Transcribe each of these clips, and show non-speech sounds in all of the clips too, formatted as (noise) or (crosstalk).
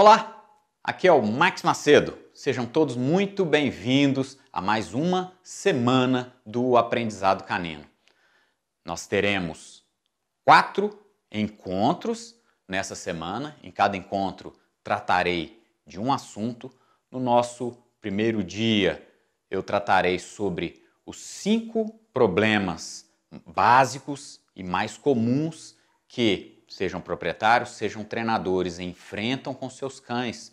Olá, aqui é o Max Macedo. Sejam todos muito bem-vindos a mais uma semana do Aprendizado Canino. Nós teremos quatro encontros nessa semana. Em cada encontro tratarei de um assunto. No nosso primeiro dia, eu tratarei sobre os cinco problemas básicos e mais comuns que sejam proprietários, sejam treinadores, enfrentam com seus cães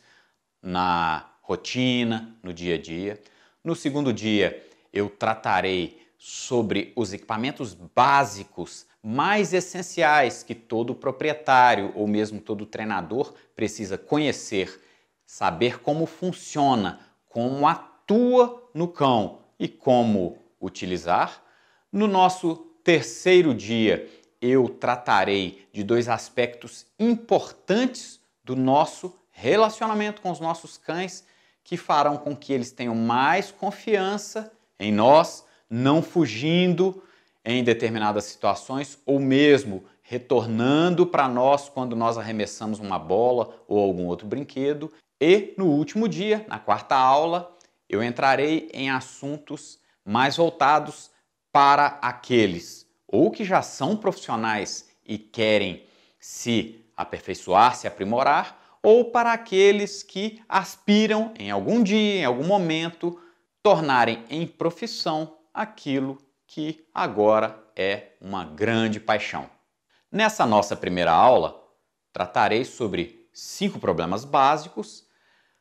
na rotina, no dia a dia. No segundo dia, eu tratarei sobre os equipamentos básicos mais essenciais que todo proprietário ou mesmo todo treinador precisa conhecer, saber como funciona, como atua no cão e como utilizar. No nosso terceiro dia, eu tratarei de dois aspectos importantes do nosso relacionamento com os nossos cães que farão com que eles tenham mais confiança em nós, não fugindo em determinadas situações ou mesmo retornando para nós quando nós arremessamos uma bola ou algum outro brinquedo. E no último dia, na quarta aula, eu entrarei em assuntos mais voltados para aqueles ou que já são profissionais e querem se aperfeiçoar, se aprimorar, ou para aqueles que aspiram em algum dia, em algum momento, tornarem em profissão aquilo que agora é uma grande paixão. Nessa nossa primeira aula, tratarei sobre cinco problemas básicos,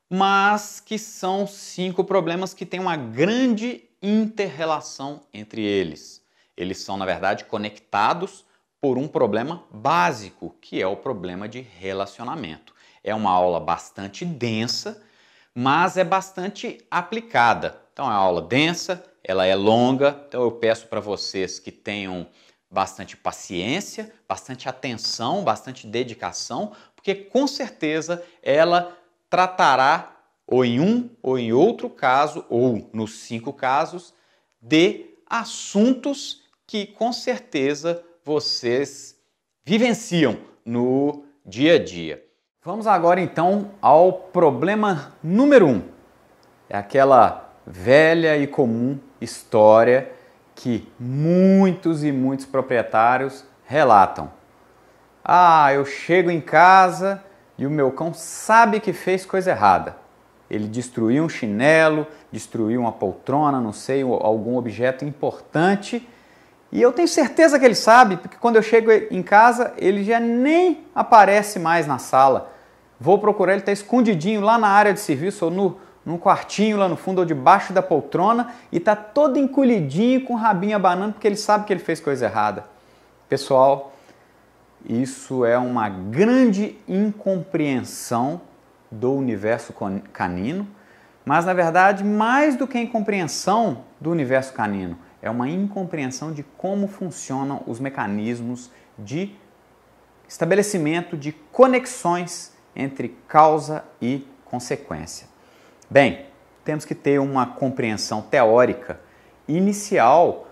mas que são cinco problemas que têm uma grande interrelação entre eles. Eles são, na verdade, conectados por um problema básico, que é o problema de relacionamento. É uma aula bastante densa, mas é bastante aplicada. Então, é uma aula densa, ela é longa, então eu peço para vocês que tenham bastante paciência, bastante atenção, bastante dedicação, porque com certeza ela tratará, ou em um ou em outro caso, ou nos cinco casos, de assuntos que com certeza vocês vivenciam no dia a dia. Vamos agora então ao problema número um. É aquela velha e comum história que muitos e muitos proprietários relatam. Ah, eu chego em casa e o meu cão sabe que fez coisa errada. Ele destruiu um chinelo, destruiu uma poltrona, não sei, algum objeto importante e eu tenho certeza que ele sabe, porque quando eu chego em casa, ele já nem aparece mais na sala. Vou procurar, ele está escondidinho lá na área de serviço ou no, num quartinho lá no fundo ou debaixo da poltrona e está todo encolhidinho com o rabinho abanando porque ele sabe que ele fez coisa errada. Pessoal, isso é uma grande incompreensão do universo canino, mas na verdade, mais do que a incompreensão do universo canino, é uma incompreensão de como funcionam os mecanismos de estabelecimento de conexões entre causa e consequência. Bem, temos que ter uma compreensão teórica inicial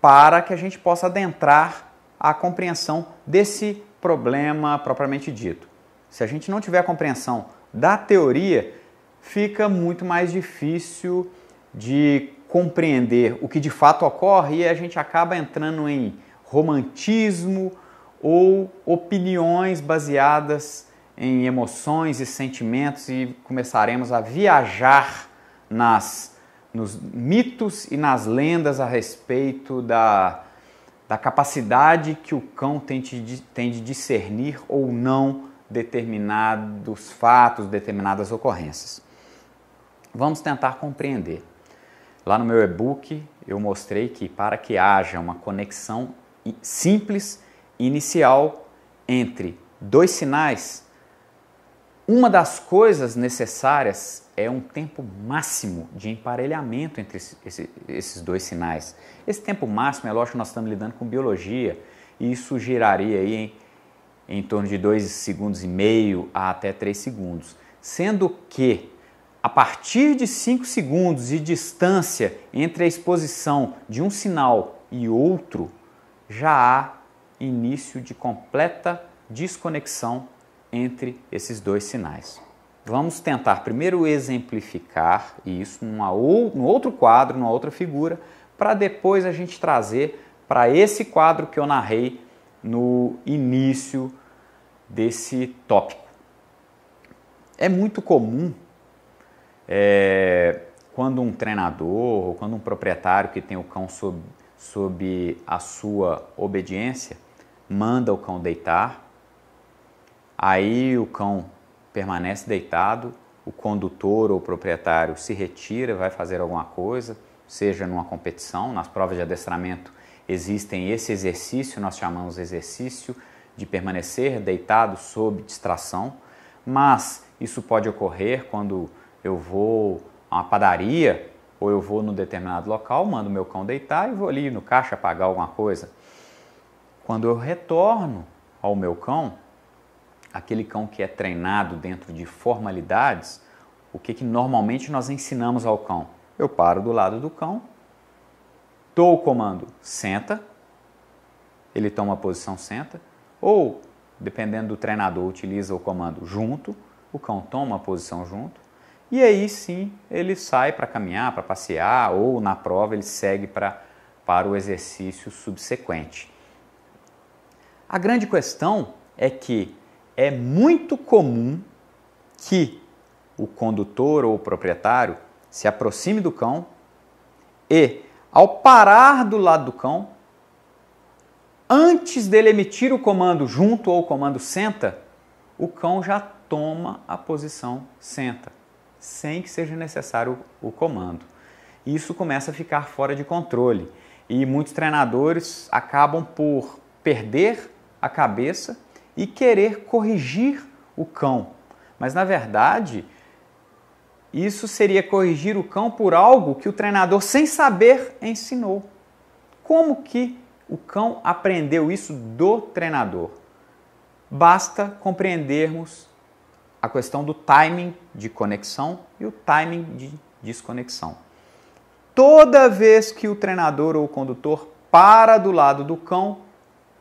para que a gente possa adentrar a compreensão desse problema propriamente dito. Se a gente não tiver a compreensão da teoria, fica muito mais difícil de compreender o que de fato ocorre e a gente acaba entrando em romantismo ou opiniões baseadas em emoções e sentimentos e começaremos a viajar nas nos mitos e nas lendas a respeito da, da capacidade que o cão tem de, tem de discernir ou não determinados fatos, determinadas ocorrências. Vamos tentar compreender. Lá no meu e-book eu mostrei que para que haja uma conexão simples inicial entre dois sinais, uma das coisas necessárias é um tempo máximo de emparelhamento entre esses dois sinais. Esse tempo máximo, é lógico, nós estamos lidando com biologia e isso giraria aí em, em torno de dois segundos e meio a até 3 segundos. Sendo que a partir de 5 segundos de distância entre a exposição de um sinal e outro, já há início de completa desconexão entre esses dois sinais. Vamos tentar primeiro exemplificar isso numa ou, num outro quadro, numa outra figura, para depois a gente trazer para esse quadro que eu narrei no início desse tópico. É muito comum é, quando um treinador ou quando um proprietário que tem o cão sob, sob a sua obediência manda o cão deitar, aí o cão permanece deitado, o condutor ou o proprietário se retira, vai fazer alguma coisa, seja numa competição, nas provas de adestramento existem esse exercício, nós chamamos exercício de permanecer deitado sob distração, mas isso pode ocorrer quando eu vou a uma padaria ou eu vou num determinado local, mando meu cão deitar e vou ali no caixa pagar alguma coisa. Quando eu retorno ao meu cão, aquele cão que é treinado dentro de formalidades, o que, que normalmente nós ensinamos ao cão? Eu paro do lado do cão, dou o comando, senta, ele toma a posição senta, ou dependendo do treinador, utiliza o comando junto, o cão toma a posição junto, e aí sim ele sai para caminhar, para passear, ou na prova ele segue pra, para o exercício subsequente. A grande questão é que é muito comum que o condutor ou o proprietário se aproxime do cão e, ao parar do lado do cão, antes dele emitir o comando junto ou o comando senta, o cão já toma a posição senta sem que seja necessário o comando. Isso começa a ficar fora de controle e muitos treinadores acabam por perder a cabeça e querer corrigir o cão. Mas na verdade, isso seria corrigir o cão por algo que o treinador, sem saber, ensinou. Como que o cão aprendeu isso do treinador? Basta compreendermos a questão do timing de conexão e o timing de desconexão. Toda vez que o treinador ou o condutor para do lado do cão,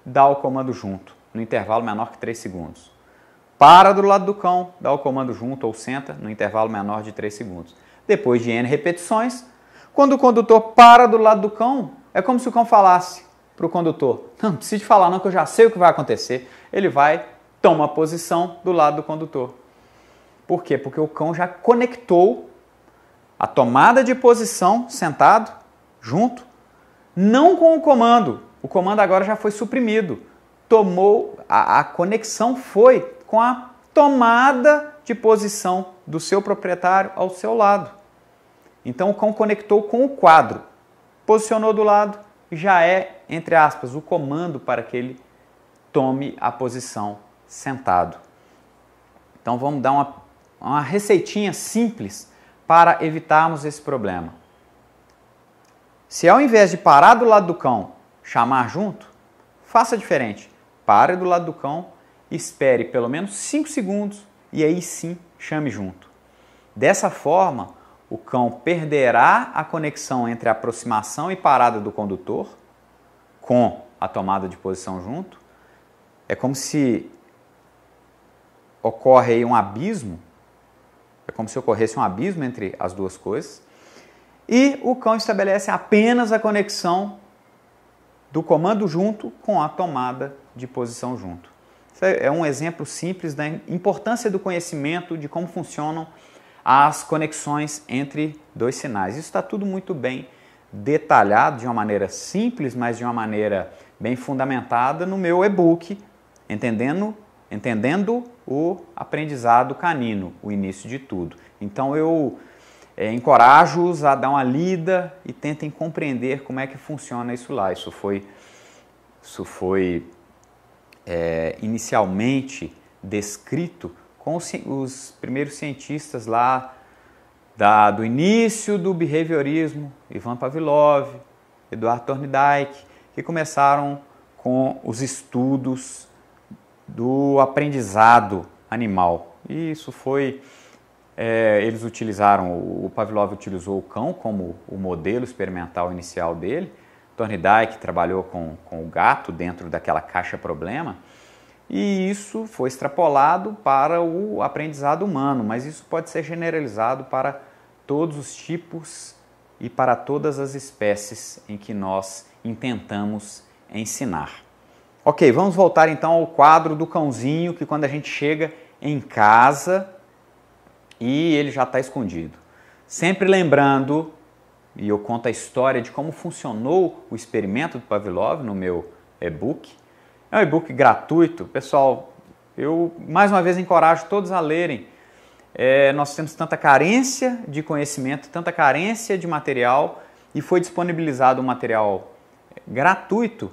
dá o comando junto, no intervalo menor que 3 segundos. Para do lado do cão, dá o comando junto ou senta no intervalo menor de 3 segundos. Depois de N repetições, quando o condutor para do lado do cão, é como se o cão falasse para o condutor: Não, não precisa falar, não, que eu já sei o que vai acontecer. Ele vai, toma posição do lado do condutor. Por quê? Porque o cão já conectou a tomada de posição sentado, junto, não com o comando. O comando agora já foi suprimido. Tomou a, a conexão foi com a tomada de posição do seu proprietário ao seu lado. Então o cão conectou com o quadro, posicionou do lado, já é, entre aspas, o comando para que ele tome a posição sentado. Então vamos dar uma uma receitinha simples para evitarmos esse problema. Se ao invés de parar do lado do cão, chamar junto, faça diferente. Pare do lado do cão, espere pelo menos 5 segundos e aí sim chame junto. Dessa forma, o cão perderá a conexão entre a aproximação e parada do condutor com a tomada de posição junto. É como se ocorre aí um abismo é como se ocorresse um abismo entre as duas coisas. E o cão estabelece apenas a conexão do comando junto com a tomada de posição junto. Isso é, é um exemplo simples da importância do conhecimento de como funcionam as conexões entre dois sinais. Isso está tudo muito bem detalhado de uma maneira simples, mas de uma maneira bem fundamentada no meu e-book, entendendo, entendendo o aprendizado canino, o início de tudo. Então eu é, encorajo-os a dar uma lida e tentem compreender como é que funciona isso lá. Isso foi, isso foi é, inicialmente descrito com os, os primeiros cientistas lá da, do início do behaviorismo, Ivan Pavlov, Eduardo Thorndike, que começaram com os estudos do aprendizado animal. E isso foi. É, eles utilizaram, o Pavlov utilizou o cão como o modelo experimental inicial dele. Dyke trabalhou com, com o gato dentro daquela caixa problema. E isso foi extrapolado para o aprendizado humano, mas isso pode ser generalizado para todos os tipos e para todas as espécies em que nós intentamos ensinar. Ok, vamos voltar então ao quadro do cãozinho que quando a gente chega em casa e ele já está escondido. Sempre lembrando, e eu conto a história de como funcionou o experimento do Pavlov no meu e-book. É um e-book gratuito, pessoal. Eu mais uma vez encorajo todos a lerem. É, nós temos tanta carência de conhecimento, tanta carência de material, e foi disponibilizado um material gratuito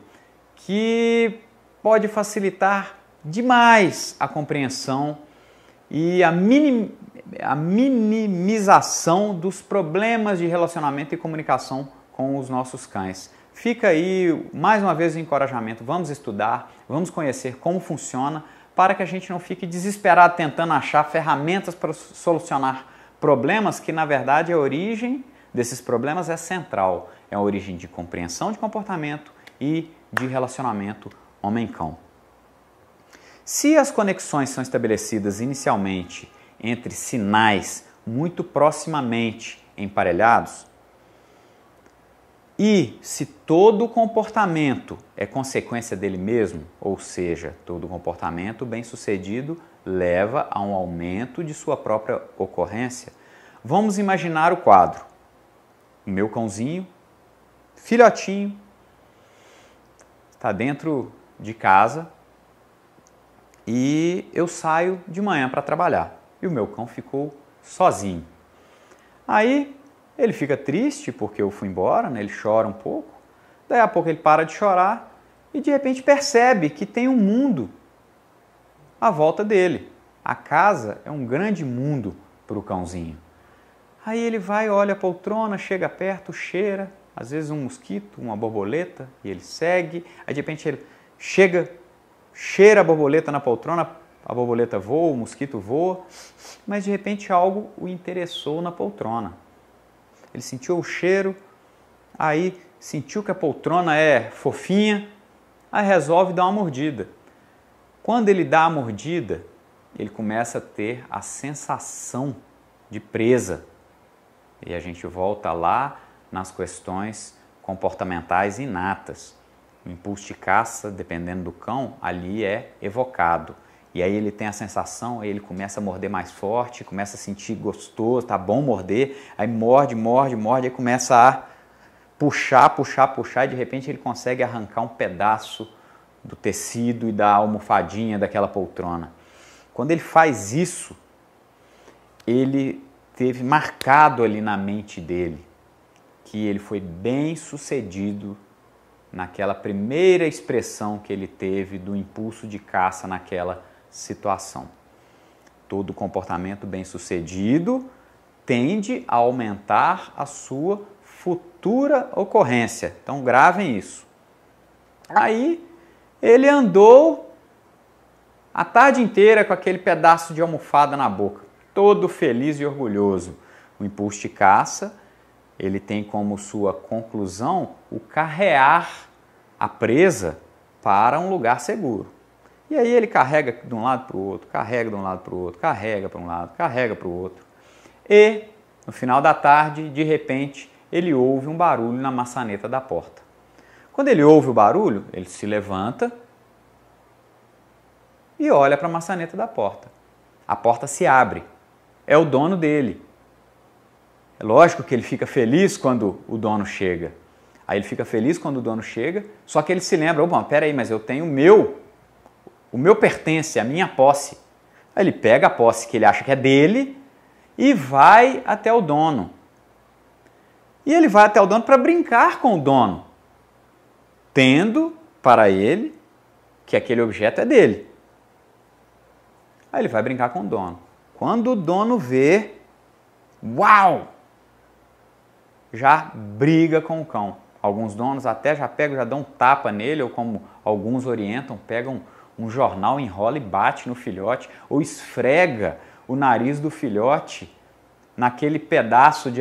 que pode facilitar demais a compreensão e a, minim, a minimização dos problemas de relacionamento e comunicação com os nossos cães. Fica aí mais uma vez o encorajamento. Vamos estudar, vamos conhecer como funciona para que a gente não fique desesperado tentando achar ferramentas para solucionar problemas que, na verdade, a origem desses problemas é central. É a origem de compreensão de comportamento e de relacionamento homem-cão. Se as conexões são estabelecidas inicialmente entre sinais muito proximamente emparelhados, e se todo comportamento é consequência dele mesmo, ou seja, todo comportamento bem sucedido leva a um aumento de sua própria ocorrência, vamos imaginar o quadro. O meu cãozinho, filhotinho, está dentro de casa e eu saio de manhã para trabalhar. E o meu cão ficou sozinho. Aí ele fica triste porque eu fui embora, né? ele chora um pouco. Daí a pouco ele para de chorar e de repente percebe que tem um mundo à volta dele. A casa é um grande mundo para o cãozinho. Aí ele vai, olha a poltrona, chega perto, cheira, às vezes um mosquito, uma borboleta, e ele segue, aí de repente ele chega, cheira a borboleta na poltrona, a borboleta voa, o mosquito voa, mas de repente algo o interessou na poltrona. Ele sentiu o cheiro, aí sentiu que a poltrona é fofinha, aí resolve dar uma mordida. Quando ele dá a mordida, ele começa a ter a sensação de presa. E a gente volta lá nas questões comportamentais inatas. O impulso de caça, dependendo do cão, ali é evocado. E aí ele tem a sensação, aí ele começa a morder mais forte, começa a sentir gostoso, tá bom morder, aí morde, morde, morde, aí começa a puxar, puxar, puxar, e de repente ele consegue arrancar um pedaço do tecido e da almofadinha daquela poltrona. Quando ele faz isso, ele teve marcado ali na mente dele que ele foi bem sucedido naquela primeira expressão que ele teve do impulso de caça naquela situação. Todo comportamento bem sucedido tende a aumentar a sua futura ocorrência. Então gravem isso. Aí ele andou a tarde inteira com aquele pedaço de almofada na boca, todo feliz e orgulhoso. O impulso de caça ele tem como sua conclusão o carrear a presa para um lugar seguro. E aí ele carrega de um lado para o outro, carrega de um lado para o outro, carrega para um lado, carrega para o outro. E no final da tarde, de repente, ele ouve um barulho na maçaneta da porta. Quando ele ouve o barulho, ele se levanta e olha para a maçaneta da porta. A porta se abre. É o dono dele, é lógico que ele fica feliz quando o dono chega. Aí ele fica feliz quando o dono chega, só que ele se lembra, oh, bom, peraí, mas eu tenho o meu, o meu pertence, a minha posse. Aí ele pega a posse que ele acha que é dele e vai até o dono. E ele vai até o dono para brincar com o dono, tendo para ele que aquele objeto é dele. Aí ele vai brincar com o dono. Quando o dono vê, uau! já briga com o cão. Alguns donos até já pegam, já dão um tapa nele, ou como alguns orientam, pegam um jornal, enrola e bate no filhote, ou esfrega o nariz do filhote naquele pedaço de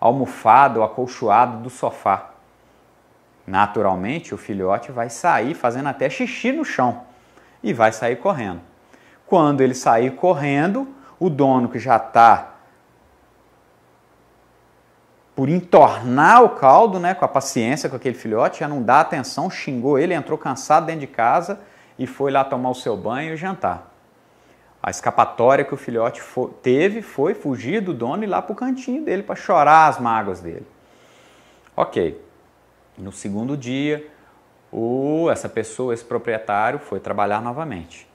almofado ou acolchoado do sofá. Naturalmente, o filhote vai sair fazendo até xixi no chão e vai sair correndo. Quando ele sair correndo, o dono que já está por entornar o caldo, né, com a paciência com aquele filhote, já não dá atenção, xingou ele, entrou cansado dentro de casa e foi lá tomar o seu banho e jantar. A escapatória que o filhote foi, teve foi fugir do dono e ir lá para o cantinho dele para chorar as mágoas dele. Ok. No segundo dia, o, essa pessoa, esse proprietário, foi trabalhar novamente.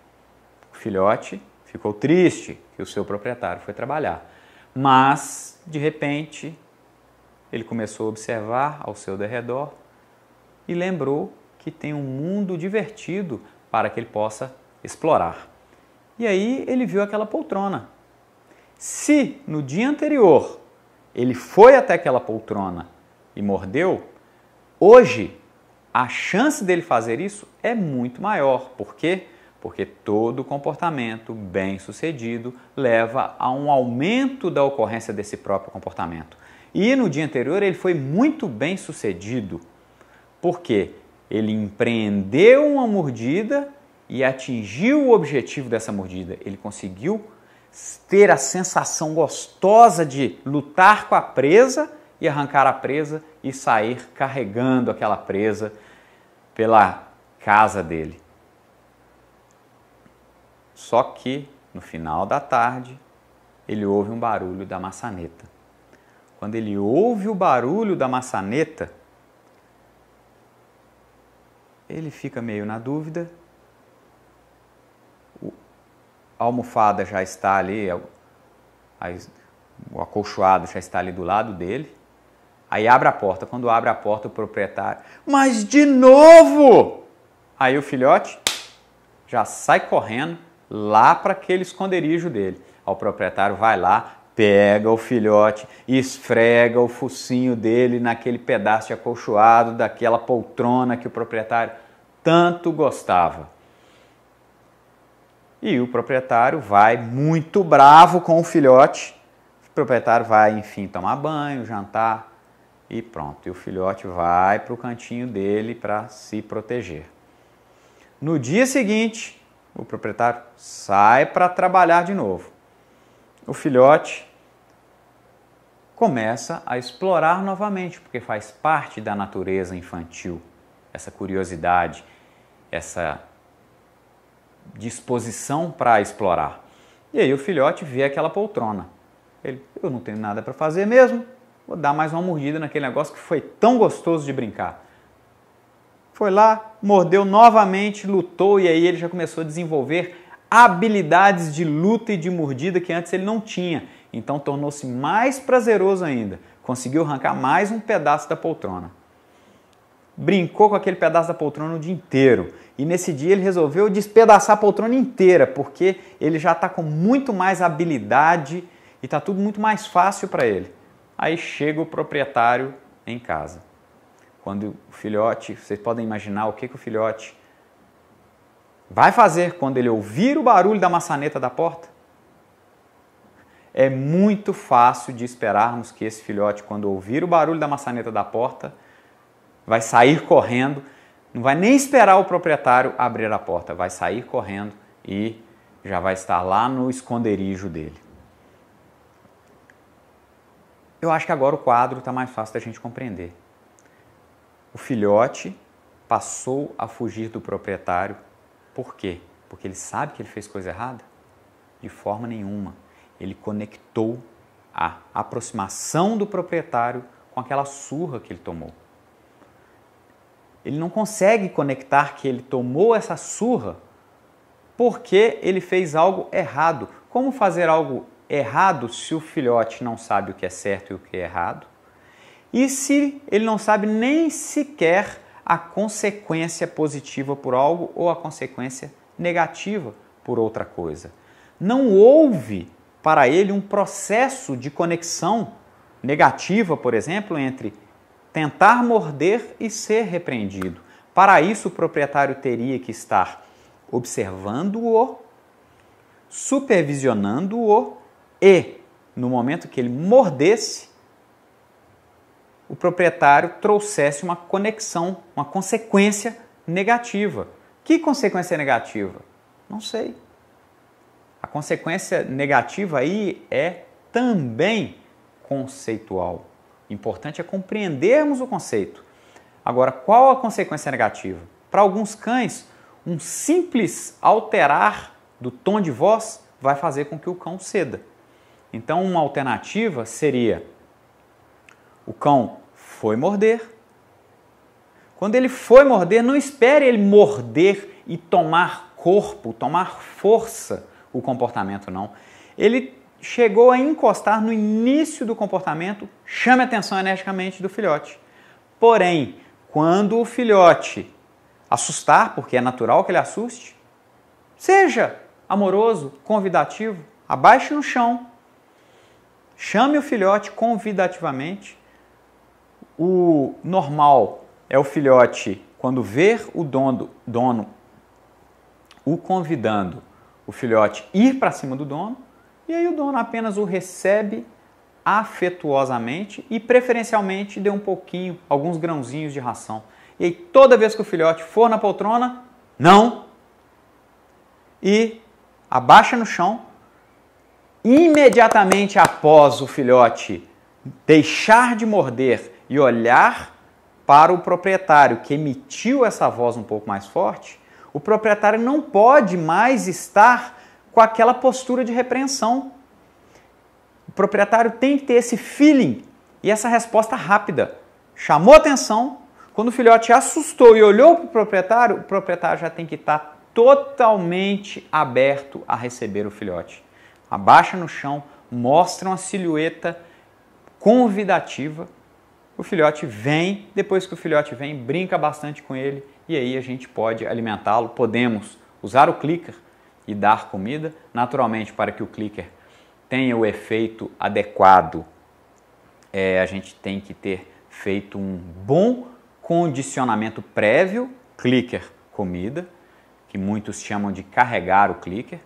O filhote ficou triste que o seu proprietário foi trabalhar. Mas, de repente, ele começou a observar ao seu derredor e lembrou que tem um mundo divertido para que ele possa explorar. E aí ele viu aquela poltrona. Se no dia anterior ele foi até aquela poltrona e mordeu, hoje a chance dele fazer isso é muito maior. Por quê? Porque todo comportamento bem sucedido leva a um aumento da ocorrência desse próprio comportamento. E no dia anterior ele foi muito bem sucedido, porque ele empreendeu uma mordida e atingiu o objetivo dessa mordida. Ele conseguiu ter a sensação gostosa de lutar com a presa e arrancar a presa e sair carregando aquela presa pela casa dele. Só que no final da tarde ele ouve um barulho da maçaneta quando ele ouve o barulho da maçaneta, ele fica meio na dúvida. A almofada já está ali, a, a, o acolchoado já está ali do lado dele. Aí abre a porta. Quando abre a porta, o proprietário. Mas de novo! Aí o filhote já sai correndo lá para aquele esconderijo dele. Aí o proprietário vai lá, pega o filhote e esfrega o focinho dele naquele pedaço de acolchoado daquela poltrona que o proprietário tanto gostava. E o proprietário vai muito bravo com o filhote. O proprietário vai, enfim, tomar banho, jantar e pronto. E o filhote vai para o cantinho dele para se proteger. No dia seguinte, o proprietário sai para trabalhar de novo o filhote começa a explorar novamente, porque faz parte da natureza infantil essa curiosidade, essa disposição para explorar. E aí o filhote vê aquela poltrona. Ele, eu não tenho nada para fazer mesmo, vou dar mais uma mordida naquele negócio que foi tão gostoso de brincar. Foi lá, mordeu novamente, lutou e aí ele já começou a desenvolver habilidades de luta e de mordida que antes ele não tinha. Então tornou-se mais prazeroso ainda. Conseguiu arrancar mais um pedaço da poltrona. Brincou com aquele pedaço da poltrona o dia inteiro. E nesse dia ele resolveu despedaçar a poltrona inteira, porque ele já está com muito mais habilidade e está tudo muito mais fácil para ele. Aí chega o proprietário em casa. Quando o filhote, vocês podem imaginar o que, que o filhote vai fazer quando ele ouvir o barulho da maçaneta da porta? É muito fácil de esperarmos que esse filhote, quando ouvir o barulho da maçaneta da porta, vai sair correndo, não vai nem esperar o proprietário abrir a porta, vai sair correndo e já vai estar lá no esconderijo dele. Eu acho que agora o quadro está mais fácil da gente compreender. O filhote passou a fugir do proprietário por quê? Porque ele sabe que ele fez coisa errada? De forma nenhuma. Ele conectou a aproximação do proprietário com aquela surra que ele tomou. Ele não consegue conectar que ele tomou essa surra porque ele fez algo errado. Como fazer algo errado se o filhote não sabe o que é certo e o que é errado? E se ele não sabe nem sequer a consequência positiva por algo ou a consequência negativa por outra coisa. Não houve para ele um processo de conexão negativa, por exemplo, entre tentar morder e ser repreendido. Para isso, o proprietário teria que estar observando-o, supervisionando-o e, no momento que ele mordesse, o proprietário trouxesse uma conexão, uma consequência negativa. Que consequência negativa? Não sei. A consequência negativa aí é também conceitual. Importante é compreendermos o conceito. Agora, qual a consequência negativa? Para alguns cães, um simples alterar do tom de voz vai fazer com que o cão ceda. Então, uma alternativa seria o cão foi morder. Quando ele foi morder, não espere ele morder e tomar corpo, tomar força o comportamento, não. Ele chegou a encostar no início do comportamento, chame atenção energicamente do filhote. Porém, quando o filhote assustar, porque é natural que ele assuste, seja amoroso, convidativo, abaixe no chão, chame o filhote convidativamente o normal é o filhote, quando ver o dono, dono o convidando, o filhote ir para cima do dono, e aí o dono apenas o recebe afetuosamente e preferencialmente dê um pouquinho, alguns grãozinhos de ração. E aí, toda vez que o filhote for na poltrona, não. E abaixa no chão. Imediatamente após o filhote deixar de morder e olhar para o proprietário que emitiu essa voz um pouco mais forte, o proprietário não pode mais estar com aquela postura de repreensão. O proprietário tem que ter esse feeling e essa resposta rápida. Chamou atenção, quando o filhote assustou e olhou para o proprietário, o proprietário já tem que estar totalmente aberto a receber o filhote. Abaixa no chão, mostra uma silhueta convidativa o filhote vem, depois que o filhote vem, brinca bastante com ele e aí a gente pode alimentá-lo. Podemos usar o clicker e dar comida, naturalmente, para que o clicker tenha o efeito adequado. É, a gente tem que ter feito um bom condicionamento prévio, clicker comida, que muitos chamam de carregar o clicker.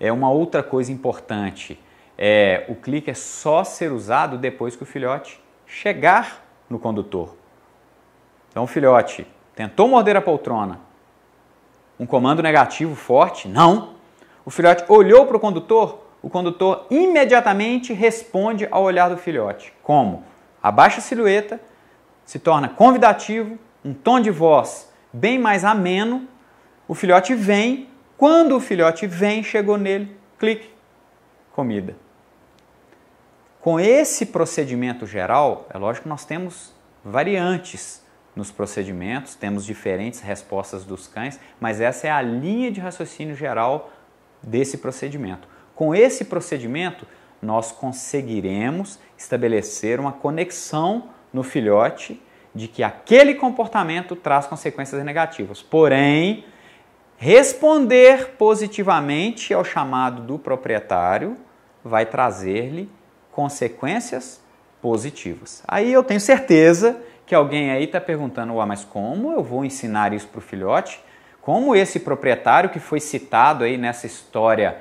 É uma outra coisa importante é o clicker só ser usado depois que o filhote chegar no condutor. Então, filhote, tentou morder a poltrona. Um comando negativo forte? Não. O filhote olhou para o condutor, o condutor imediatamente responde ao olhar do filhote. Como? Abaixa a silhueta, se torna convidativo, um tom de voz bem mais ameno. O filhote vem. Quando o filhote vem, chegou nele, clique, comida. Com esse procedimento geral, é lógico que nós temos variantes nos procedimentos, temos diferentes respostas dos cães, mas essa é a linha de raciocínio geral desse procedimento. Com esse procedimento, nós conseguiremos estabelecer uma conexão no filhote de que aquele comportamento traz consequências negativas. Porém, responder positivamente ao chamado do proprietário vai trazer-lhe consequências positivas. Aí eu tenho certeza que alguém aí está perguntando, Ué, mas como eu vou ensinar isso para o filhote? Como esse proprietário que foi citado aí nessa história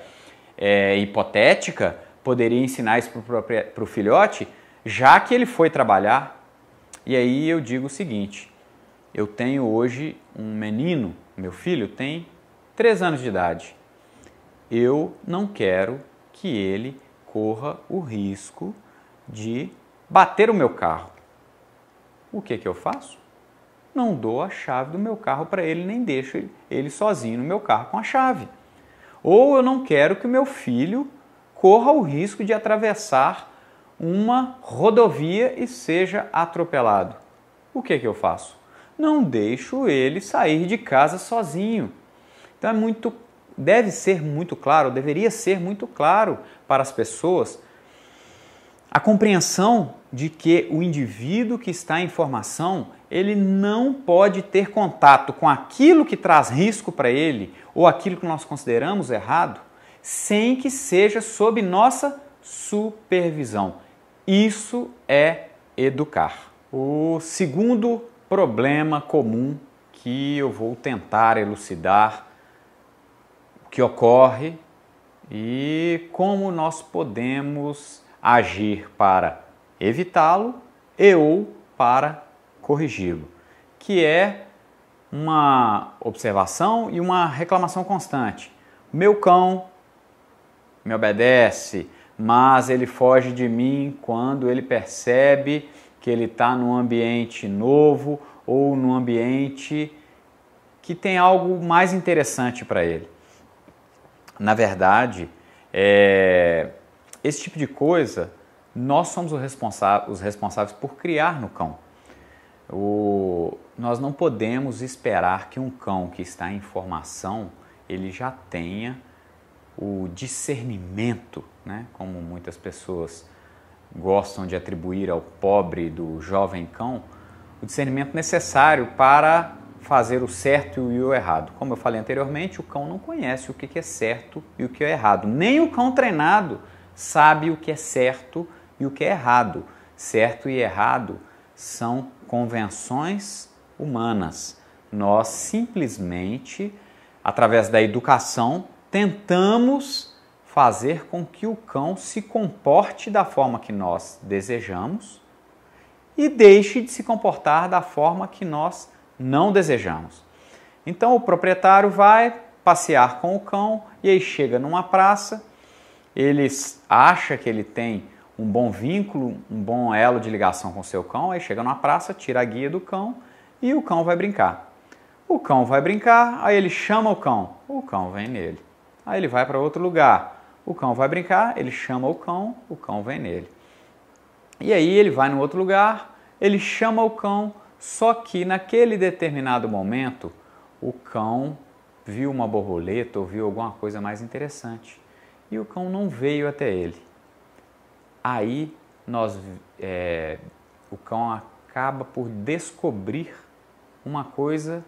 é, hipotética poderia ensinar isso para o filhote, já que ele foi trabalhar? E aí eu digo o seguinte: eu tenho hoje um menino, meu filho tem 3 anos de idade. Eu não quero que ele corra o risco de bater o meu carro. O que, é que eu faço? Não dou a chave do meu carro para ele, nem deixo ele sozinho no meu carro com a chave. Ou eu não quero que o meu filho corra o risco de atravessar uma rodovia e seja atropelado. O que, é que eu faço? Não deixo ele sair de casa sozinho. Então é muito deve ser muito claro, deveria ser muito claro para as pessoas a compreensão de que o indivíduo que está em formação, ele não pode ter contato com aquilo que traz risco para ele ou aquilo que nós consideramos errado, sem que seja sob nossa supervisão. Isso é educar. O segundo problema comum que eu vou tentar elucidar o que ocorre e como nós podemos agir para evitá-lo e ou para corrigi-lo, que é uma observação e uma reclamação constante. Meu cão me obedece, mas ele foge de mim quando ele percebe que ele está num ambiente novo ou num ambiente que tem algo mais interessante para ele. Na verdade, é, esse tipo de coisa, nós somos responsável, os responsáveis por criar no cão. O, nós não podemos esperar que um cão que está em formação ele já tenha o discernimento, né? como muitas pessoas gostam de atribuir ao pobre do jovem cão, o discernimento necessário para fazer o certo e o errado. Como eu falei anteriormente, o cão não conhece o que é certo e o que é errado. Nem o cão treinado sabe o que é certo e o que é errado. Certo e errado são convenções humanas. Nós simplesmente, através da educação, tentamos fazer com que o cão se comporte da forma que nós desejamos e deixe de se comportar da forma que nós desejamos não desejamos. Então o proprietário vai passear com o cão e aí chega numa praça, ele acha que ele tem um bom vínculo, um bom elo de ligação com o seu cão, aí chega numa praça, tira a guia do cão e o cão vai brincar. O cão vai brincar, aí ele chama o cão, o cão vem nele. Aí ele vai para outro lugar, o cão vai brincar, ele chama o cão, o cão vem nele. E aí ele vai no outro lugar, ele chama o cão, só que naquele determinado momento, o cão viu uma borboleta ou viu alguma coisa mais interessante e o cão não veio até ele. Aí nós, é, o cão acaba por descobrir uma coisa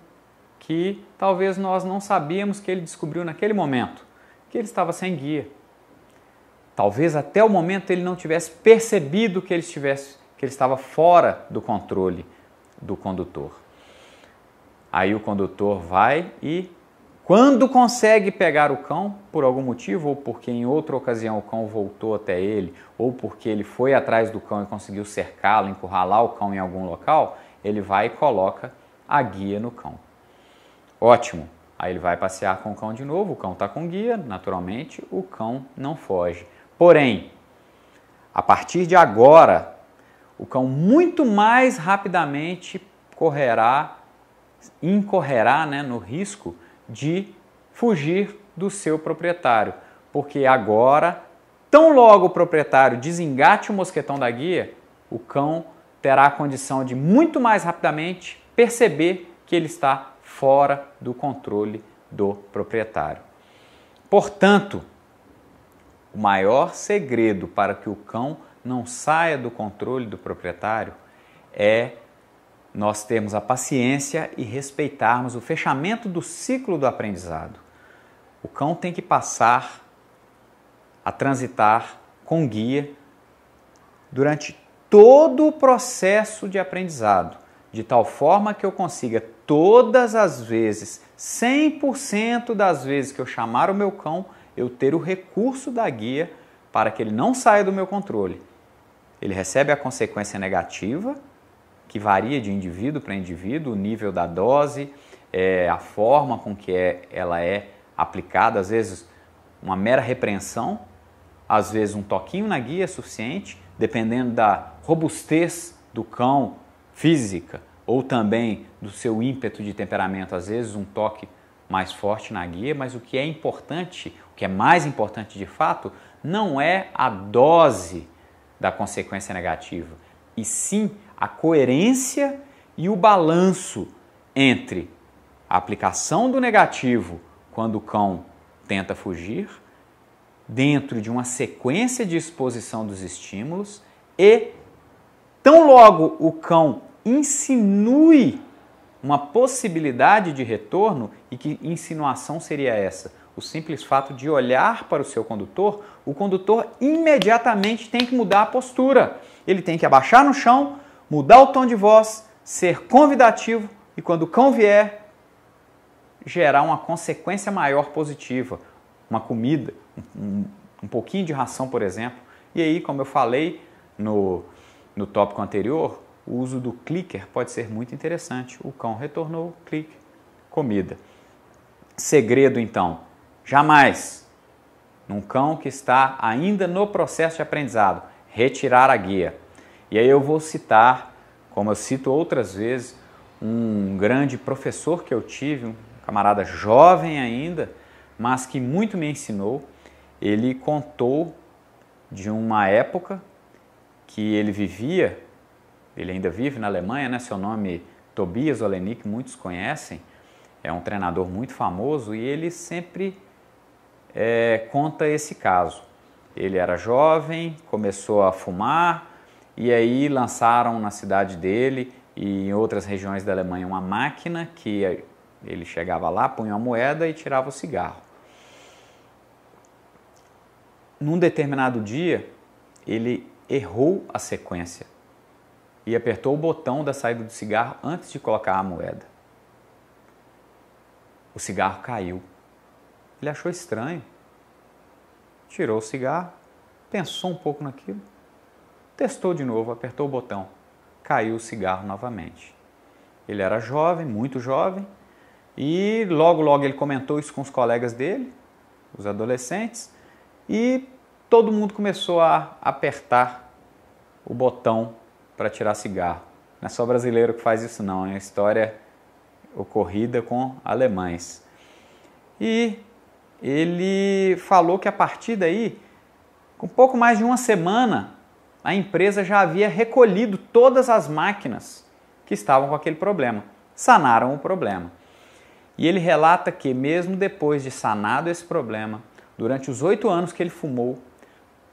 que talvez nós não sabíamos que ele descobriu naquele momento, que ele estava sem guia. Talvez até o momento ele não tivesse percebido que ele estivesse, que ele estava fora do controle do condutor. Aí o condutor vai e, quando consegue pegar o cão, por algum motivo, ou porque em outra ocasião o cão voltou até ele, ou porque ele foi atrás do cão e conseguiu cercá-lo, encurralar o cão em algum local, ele vai e coloca a guia no cão. Ótimo! Aí ele vai passear com o cão de novo, o cão está com guia, naturalmente, o cão não foge. Porém, a partir de agora, o cão muito mais rapidamente correrá, incorrerá né, no risco de fugir do seu proprietário, porque agora, tão logo o proprietário desengate o mosquetão da guia, o cão terá a condição de muito mais rapidamente perceber que ele está fora do controle do proprietário. Portanto, o maior segredo para que o cão não saia do controle do proprietário é nós termos a paciência e respeitarmos o fechamento do ciclo do aprendizado. O cão tem que passar a transitar com guia durante todo o processo de aprendizado, de tal forma que eu consiga todas as vezes, 100% das vezes que eu chamar o meu cão, eu ter o recurso da guia para que ele não saia do meu controle ele recebe a consequência negativa, que varia de indivíduo para indivíduo, o nível da dose, é, a forma com que é, ela é aplicada, às vezes uma mera repreensão, às vezes um toquinho na guia é suficiente, dependendo da robustez do cão física ou também do seu ímpeto de temperamento, às vezes um toque mais forte na guia, mas o que é importante, o que é mais importante de fato, não é a dose da consequência negativa, e sim a coerência e o balanço entre a aplicação do negativo quando o cão tenta fugir, dentro de uma sequência de exposição dos estímulos, e tão logo o cão insinue uma possibilidade de retorno, e que insinuação seria essa? o simples fato de olhar para o seu condutor, o condutor imediatamente tem que mudar a postura. Ele tem que abaixar no chão, mudar o tom de voz, ser convidativo e quando o cão vier, gerar uma consequência maior positiva, uma comida, um, um pouquinho de ração, por exemplo. E aí, como eu falei no, no tópico anterior, o uso do clicker pode ser muito interessante. O cão retornou, clique, comida. Segredo então, Jamais, num cão que está ainda no processo de aprendizado, retirar a guia. E aí eu vou citar, como eu cito outras vezes, um grande professor que eu tive, um camarada jovem ainda, mas que muito me ensinou. Ele contou de uma época que ele vivia, ele ainda vive na Alemanha, né? Seu nome é Tobias Olenik, muitos conhecem, é um treinador muito famoso e ele sempre é, conta esse caso. Ele era jovem, começou a fumar e aí lançaram na cidade dele e em outras regiões da Alemanha uma máquina que ele chegava lá, punha uma moeda e tirava o cigarro. Num determinado dia, ele errou a sequência e apertou o botão da saída do cigarro antes de colocar a moeda. O cigarro caiu ele achou estranho. Tirou o cigarro, pensou um pouco naquilo, testou de novo, apertou o botão. Caiu o cigarro novamente. Ele era jovem, muito jovem, e logo, logo ele comentou isso com os colegas dele, os adolescentes, e todo mundo começou a apertar o botão para tirar cigarro. Não é só brasileiro que faz isso, não. É uma história ocorrida com alemães. E ele falou que a partir daí, com pouco mais de uma semana, a empresa já havia recolhido todas as máquinas que estavam com aquele problema. Sanaram o problema. E ele relata que, mesmo depois de sanado esse problema, durante os oito anos que ele fumou,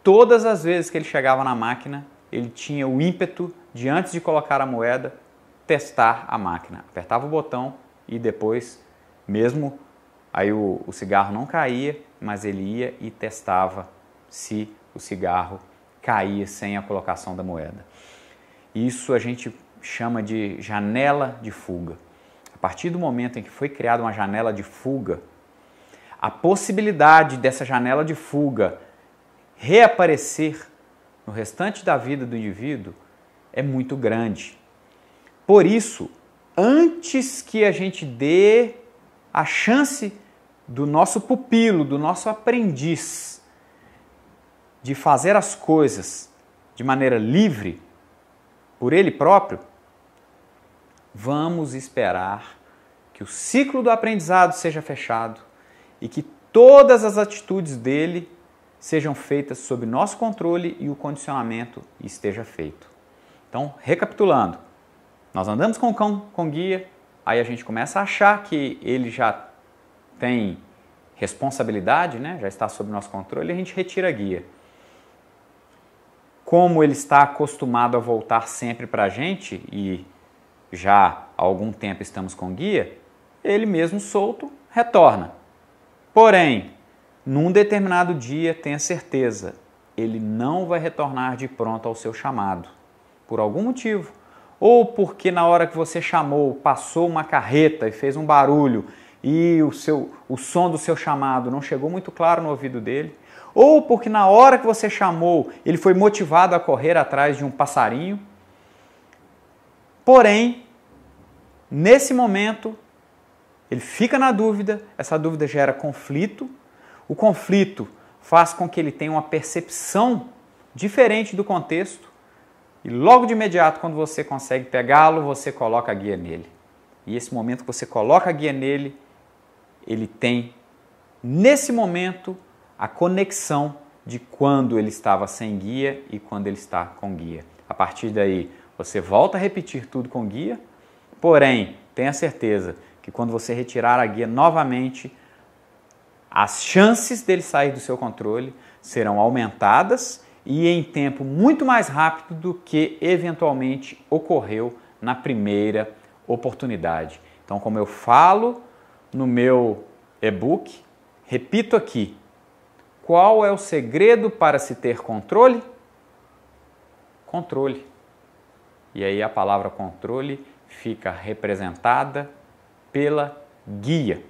todas as vezes que ele chegava na máquina, ele tinha o ímpeto de, antes de colocar a moeda, testar a máquina. Apertava o botão e depois, mesmo Aí o, o cigarro não caía, mas ele ia e testava se o cigarro caía sem a colocação da moeda. Isso a gente chama de janela de fuga. A partir do momento em que foi criada uma janela de fuga, a possibilidade dessa janela de fuga reaparecer no restante da vida do indivíduo é muito grande. Por isso, antes que a gente dê a chance do nosso pupilo, do nosso aprendiz, de fazer as coisas de maneira livre, por ele próprio, vamos esperar que o ciclo do aprendizado seja fechado e que todas as atitudes dele sejam feitas sob nosso controle e o condicionamento esteja feito. Então, recapitulando, nós andamos com o cão, com guia, aí a gente começa a achar que ele já tem responsabilidade, né, já está sob nosso controle, a gente retira a guia. Como ele está acostumado a voltar sempre para a gente e já há algum tempo estamos com guia, ele mesmo solto retorna. Porém, num determinado dia, tenha certeza, ele não vai retornar de pronto ao seu chamado, por algum motivo. Ou porque na hora que você chamou, passou uma carreta e fez um barulho e o, seu, o som do seu chamado não chegou muito claro no ouvido dele, ou porque na hora que você chamou ele foi motivado a correr atrás de um passarinho. Porém, nesse momento, ele fica na dúvida, essa dúvida gera conflito, o conflito faz com que ele tenha uma percepção diferente do contexto, e logo de imediato, quando você consegue pegá-lo, você coloca a guia nele. E esse momento que você coloca a guia nele, ele tem nesse momento a conexão de quando ele estava sem guia e quando ele está com guia. A partir daí, você volta a repetir tudo com guia, porém, tenha certeza que quando você retirar a guia novamente, as chances dele sair do seu controle serão aumentadas e em tempo muito mais rápido do que eventualmente ocorreu na primeira oportunidade. Então, como eu falo no meu e-book. Repito aqui: qual é o segredo para se ter controle? Controle. E aí a palavra controle fica representada pela guia.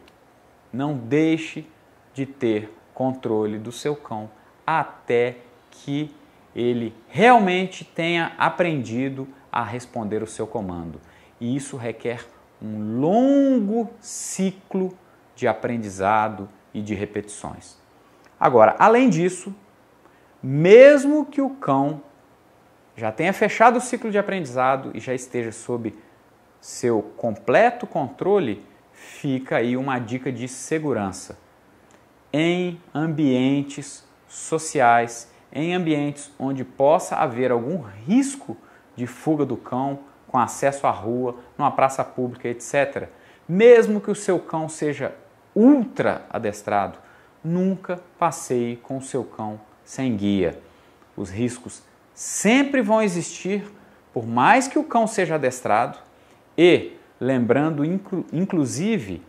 Não deixe de ter controle do seu cão até que ele realmente tenha aprendido a responder o seu comando. E isso requer um longo ciclo de aprendizado e de repetições. Agora, além disso, mesmo que o cão já tenha fechado o ciclo de aprendizado e já esteja sob seu completo controle, fica aí uma dica de segurança. Em ambientes sociais, em ambientes onde possa haver algum risco de fuga do cão com acesso à rua, numa praça pública, etc., mesmo que o seu cão seja ultra adestrado, nunca passeie com o seu cão sem guia. Os riscos sempre vão existir, por mais que o cão seja adestrado, e lembrando inclu inclusive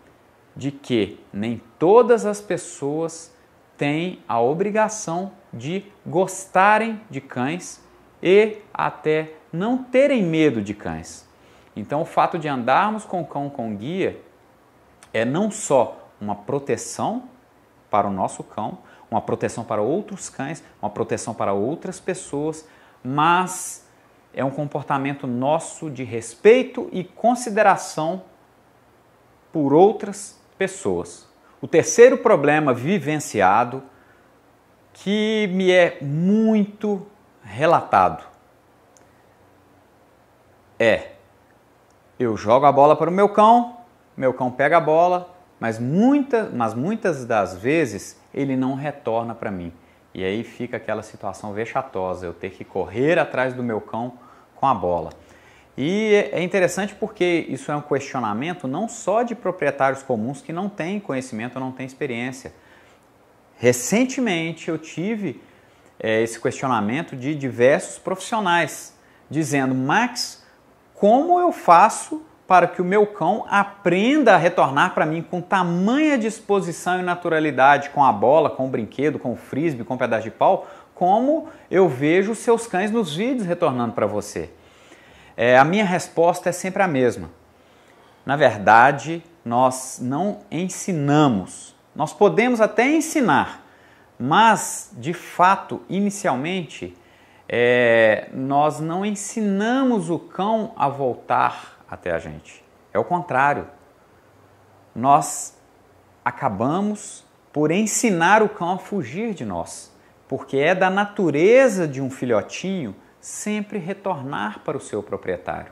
de que nem todas as pessoas têm a obrigação de gostarem de cães e até não terem medo de cães. Então, o fato de andarmos com cão com guia é não só uma proteção para o nosso cão, uma proteção para outros cães, uma proteção para outras pessoas, mas é um comportamento nosso de respeito e consideração por outras pessoas. O terceiro problema vivenciado que me é muito relatado é eu jogo a bola para o meu cão, meu cão pega a bola, mas, muita, mas muitas das vezes ele não retorna para mim. E aí fica aquela situação vexatosa, eu ter que correr atrás do meu cão com a bola. E é interessante porque isso é um questionamento não só de proprietários comuns que não têm conhecimento, não têm experiência. Recentemente eu tive é, esse questionamento de diversos profissionais dizendo: Max, como eu faço para que o meu cão aprenda a retornar para mim com tamanha disposição e naturalidade com a bola, com o brinquedo, com o frisbee, com o pedaço de pau, como eu vejo seus cães nos vídeos retornando para você? É, a minha resposta é sempre a mesma. Na verdade, nós não ensinamos. Nós podemos até ensinar, mas de fato, inicialmente, é, nós não ensinamos o cão a voltar até a gente. É o contrário. Nós acabamos por ensinar o cão a fugir de nós, porque é da natureza de um filhotinho sempre retornar para o seu proprietário.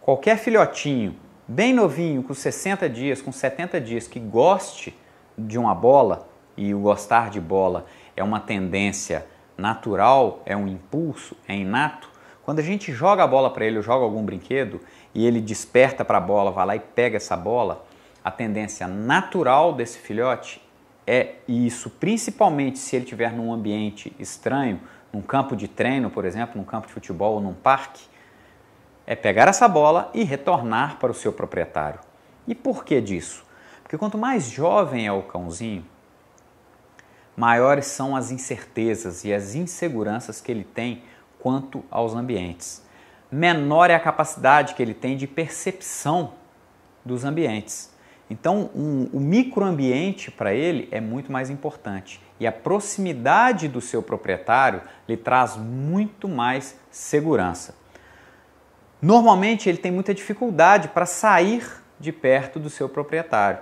Qualquer filhotinho, bem novinho, com 60 dias, com 70 dias, que goste de uma bola, e o gostar de bola é uma tendência natural, é um impulso, é inato. Quando a gente joga a bola para ele, ou joga algum brinquedo e ele desperta para a bola, vai lá e pega essa bola, a tendência natural desse filhote é isso, principalmente se ele estiver num ambiente estranho, num campo de treino, por exemplo, num campo de futebol ou num parque, é pegar essa bola e retornar para o seu proprietário. E por que disso? Porque quanto mais jovem é o cãozinho, maiores são as incertezas e as inseguranças que ele tem quanto aos ambientes. Menor é a capacidade que ele tem de percepção dos ambientes. Então, um, o microambiente para ele é muito mais importante e a proximidade do seu proprietário lhe traz muito mais segurança. Normalmente, ele tem muita dificuldade para sair de perto do seu proprietário.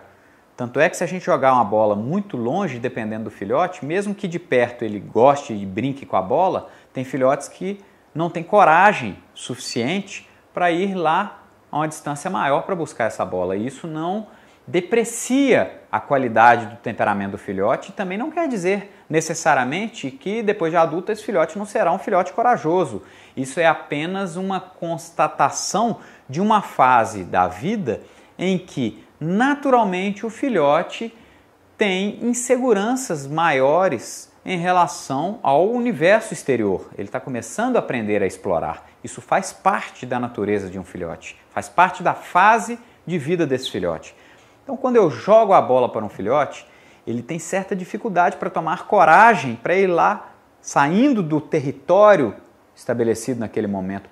Tanto é que se a gente jogar uma bola muito longe, dependendo do filhote, mesmo que de perto ele goste e brinque com a bola, tem filhotes que não têm coragem suficiente para ir lá a uma distância maior para buscar essa bola. isso não deprecia a qualidade do temperamento do filhote e também não quer dizer necessariamente que depois de adulto esse filhote não será um filhote corajoso. Isso é apenas uma constatação de uma fase da vida em que naturalmente o filhote tem inseguranças maiores em relação ao universo exterior. Ele está começando a aprender a explorar. Isso faz parte da natureza de um filhote, faz parte da fase de vida desse filhote. Então, quando eu jogo a bola para um filhote, ele tem certa dificuldade para tomar coragem para ir lá, saindo do território estabelecido naquele momento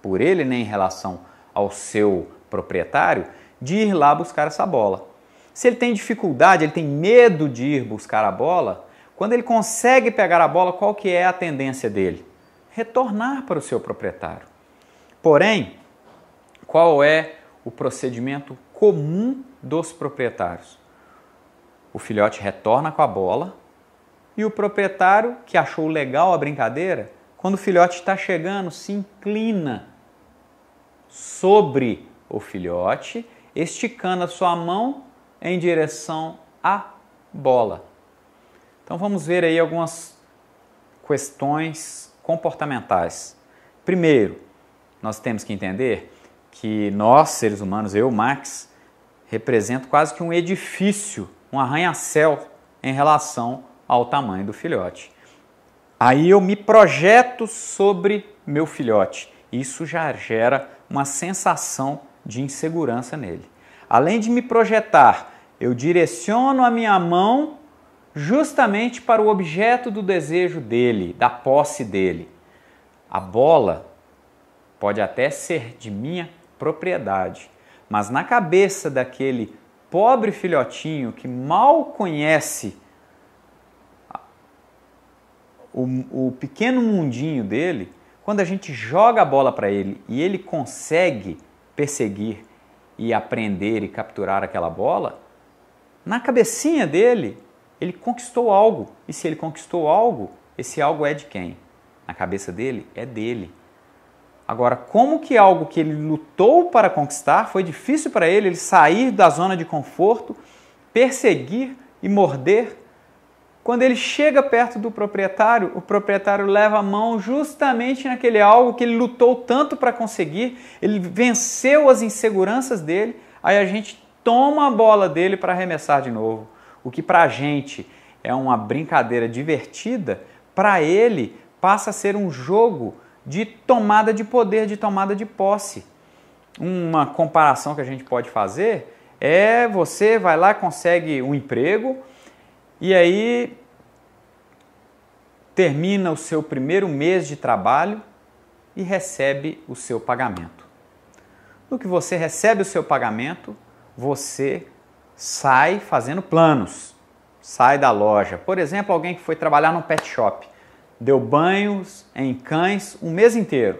por ele, né, em relação ao seu proprietário, de ir lá buscar essa bola. Se ele tem dificuldade, ele tem medo de ir buscar a bola, quando ele consegue pegar a bola, qual que é a tendência dele? Retornar para o seu proprietário. Porém, qual é o procedimento comum dos proprietários? O filhote retorna com a bola e o proprietário, que achou legal a brincadeira, quando o filhote está chegando, se inclina sobre o filhote esticando a sua mão em direção à bola. Então vamos ver aí algumas questões comportamentais. Primeiro, nós temos que entender que nós, seres humanos, eu, Max, represento quase que um edifício, um arranha-céu em relação ao tamanho do filhote. Aí eu me projeto sobre meu filhote. Isso já gera uma sensação de insegurança nele. Além de me projetar, eu direciono a minha mão justamente para o objeto do desejo dele, da posse dele. A bola pode até ser de minha propriedade, mas na cabeça daquele pobre filhotinho que mal conhece o, o pequeno mundinho dele, quando a gente joga a bola para ele e ele consegue perseguir e aprender e capturar aquela bola, na cabecinha dele, ele conquistou algo. E se ele conquistou algo, esse algo é de quem? Na cabeça dele, é dele. Agora, como que algo que ele lutou para conquistar foi difícil para ele, ele sair da zona de conforto, perseguir e morder quando ele chega perto do proprietário, o proprietário leva a mão justamente naquele algo que ele lutou tanto para conseguir, ele venceu as inseguranças dele, aí a gente toma a bola dele para arremessar de novo. O que para a gente é uma brincadeira divertida, para ele passa a ser um jogo de tomada de poder, de tomada de posse. Uma comparação que a gente pode fazer é você vai lá, consegue um emprego, e aí termina o seu primeiro mês de trabalho e recebe o seu pagamento. No que você recebe o seu pagamento, você sai fazendo planos, sai da loja. Por exemplo, alguém que foi trabalhar num pet shop, deu banhos em cães um mês inteiro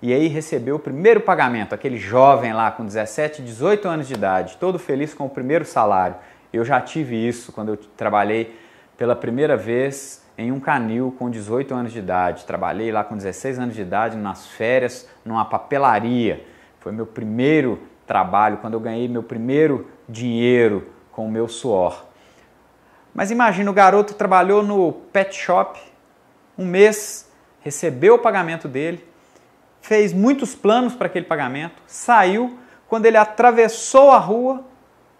e aí recebeu o primeiro pagamento, aquele jovem lá com 17, 18 anos de idade, todo feliz com o primeiro salário. Eu já tive isso quando eu trabalhei pela primeira vez em um canil com 18 anos de idade. Trabalhei lá com 16 anos de idade, nas férias, numa papelaria. Foi meu primeiro trabalho, quando eu ganhei meu primeiro dinheiro com o meu suor. Mas imagina, o garoto trabalhou no pet shop um mês, recebeu o pagamento dele, fez muitos planos para aquele pagamento, saiu. Quando ele atravessou a rua,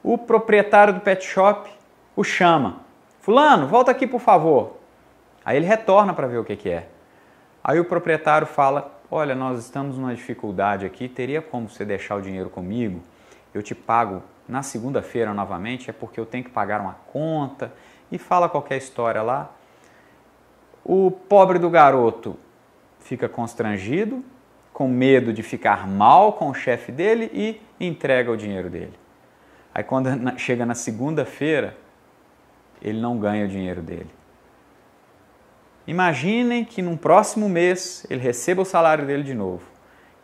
o proprietário do pet shop o chama. Fulano, volta aqui por favor. Aí ele retorna para ver o que, que é. Aí o proprietário fala: Olha, nós estamos numa dificuldade aqui, teria como você deixar o dinheiro comigo? Eu te pago na segunda-feira novamente, é porque eu tenho que pagar uma conta. E fala qualquer história lá. O pobre do garoto fica constrangido, com medo de ficar mal com o chefe dele e entrega o dinheiro dele. Aí quando chega na segunda-feira, ele não ganha o dinheiro dele. Imaginem que num próximo mês ele receba o salário dele de novo.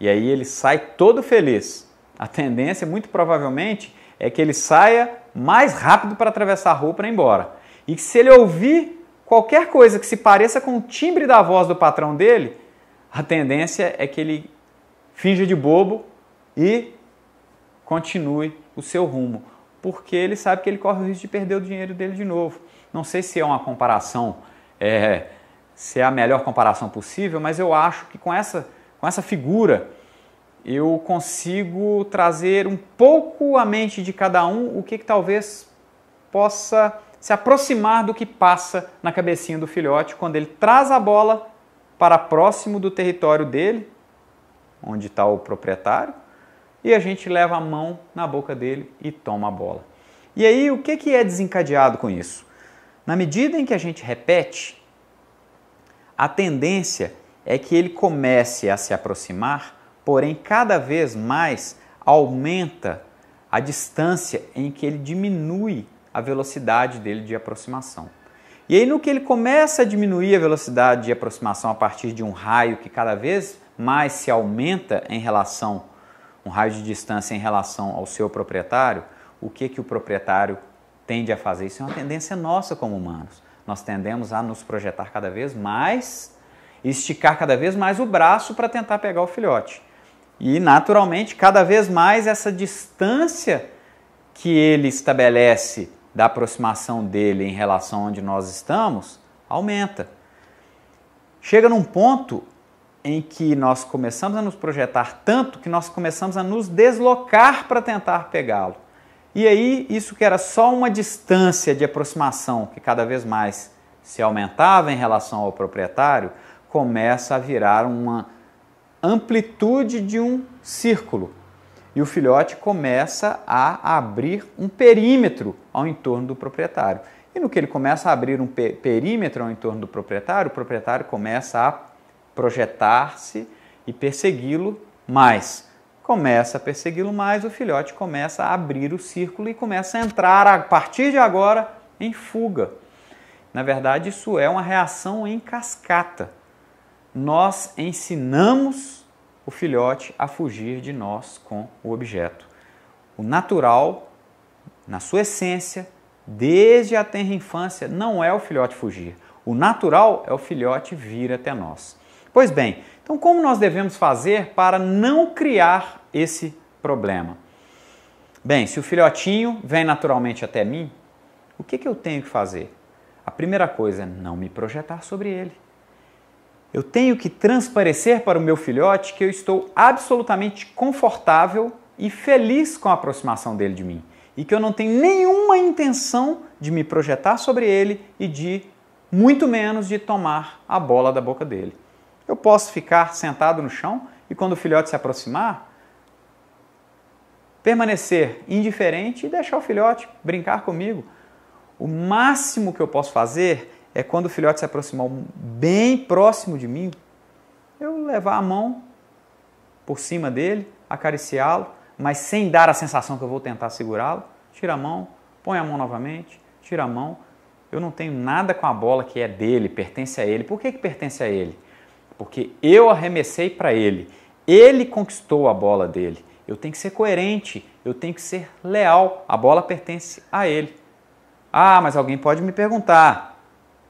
E aí ele sai todo feliz. A tendência, muito provavelmente, é que ele saia mais rápido para atravessar a rua para ir embora. E que se ele ouvir qualquer coisa que se pareça com o timbre da voz do patrão dele, a tendência é que ele finja de bobo e continue o seu rumo, porque ele sabe que ele corre o risco de perder o dinheiro dele de novo. Não sei se é uma comparação, é, se é a melhor comparação possível, mas eu acho que com essa, com essa figura eu consigo trazer um pouco à mente de cada um o que, que talvez possa se aproximar do que passa na cabecinha do filhote quando ele traz a bola para próximo do território dele, onde está o proprietário, e a gente leva a mão na boca dele e toma a bola. E aí, o que, que é desencadeado com isso? Na medida em que a gente repete, a tendência é que ele comece a se aproximar, porém, cada vez mais aumenta a distância em que ele diminui a velocidade dele de aproximação. E aí, no que ele começa a diminuir a velocidade de aproximação a partir de um raio que cada vez mais se aumenta em relação um raio de distância em relação ao seu proprietário, o que, que o proprietário tende a fazer? Isso é uma tendência nossa como humanos. Nós tendemos a nos projetar cada vez mais, esticar cada vez mais o braço para tentar pegar o filhote. E, naturalmente, cada vez mais essa distância que ele estabelece da aproximação dele em relação a onde nós estamos aumenta. Chega num ponto em que nós começamos a nos projetar tanto que nós começamos a nos deslocar para tentar pegá-lo. E aí, isso que era só uma distância de aproximação, que cada vez mais se aumentava em relação ao proprietário, começa a virar uma amplitude de um círculo. E o filhote começa a abrir um perímetro ao entorno do proprietário. E no que ele começa a abrir um perímetro ao entorno do proprietário, o proprietário começa a projetar-se e persegui-lo mais. Começa a persegui-lo mais, o filhote começa a abrir o círculo e começa a entrar a partir de agora em fuga. Na verdade, isso é uma reação em cascata. Nós ensinamos o filhote a fugir de nós com o objeto. O natural, na sua essência, desde a tenra infância, não é o filhote fugir. O natural é o filhote vir até nós. Pois bem, então como nós devemos fazer para não criar esse problema? Bem, se o filhotinho vem naturalmente até mim, o que, que eu tenho que fazer? A primeira coisa é não me projetar sobre ele. Eu tenho que transparecer para o meu filhote que eu estou absolutamente confortável e feliz com a aproximação dele de mim e que eu não tenho nenhuma intenção de me projetar sobre ele e de, muito menos, de tomar a bola da boca dele. Eu posso ficar sentado no chão e quando o filhote se aproximar, permanecer indiferente e deixar o filhote brincar comigo. O máximo que eu posso fazer é quando o filhote se aproximar bem próximo de mim, eu levar a mão por cima dele, acariciá-lo, mas sem dar a sensação que eu vou tentar segurá-lo. Tira a mão, põe a mão novamente, tira a mão. Eu não tenho nada com a bola que é dele, pertence a ele. Por que, que pertence a ele? porque eu arremessei para ele, ele conquistou a bola dele. Eu tenho que ser coerente, eu tenho que ser leal, a bola pertence a ele. Ah, mas alguém pode me perguntar: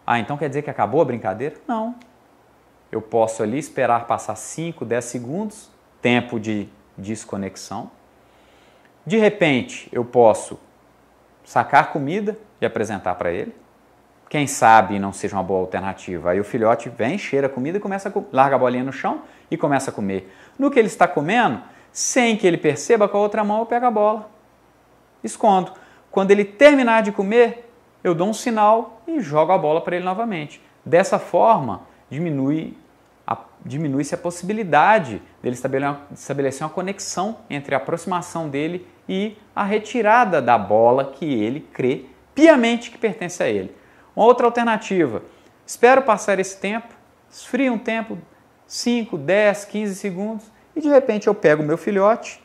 ah, então quer dizer que acabou a brincadeira? Não. Eu posso ali esperar passar 5, 10 segundos, tempo de desconexão. De repente, eu posso sacar comida e apresentar para ele quem sabe não seja uma boa alternativa. Aí o filhote vem, cheira a comida e começa a larga a bolinha no chão e começa a comer. No que ele está comendo, sem que ele perceba, com a outra mão eu pego a bola. Escondo. Quando ele terminar de comer, eu dou um sinal e jogo a bola para ele novamente. Dessa forma, diminui diminui-se a possibilidade dele estabelecer uma conexão entre a aproximação dele e a retirada da bola que ele crê piamente que pertence a ele. Uma outra alternativa, espero passar esse tempo, esfria um tempo, 5, 10, 15 segundos, e de repente eu pego o meu filhote,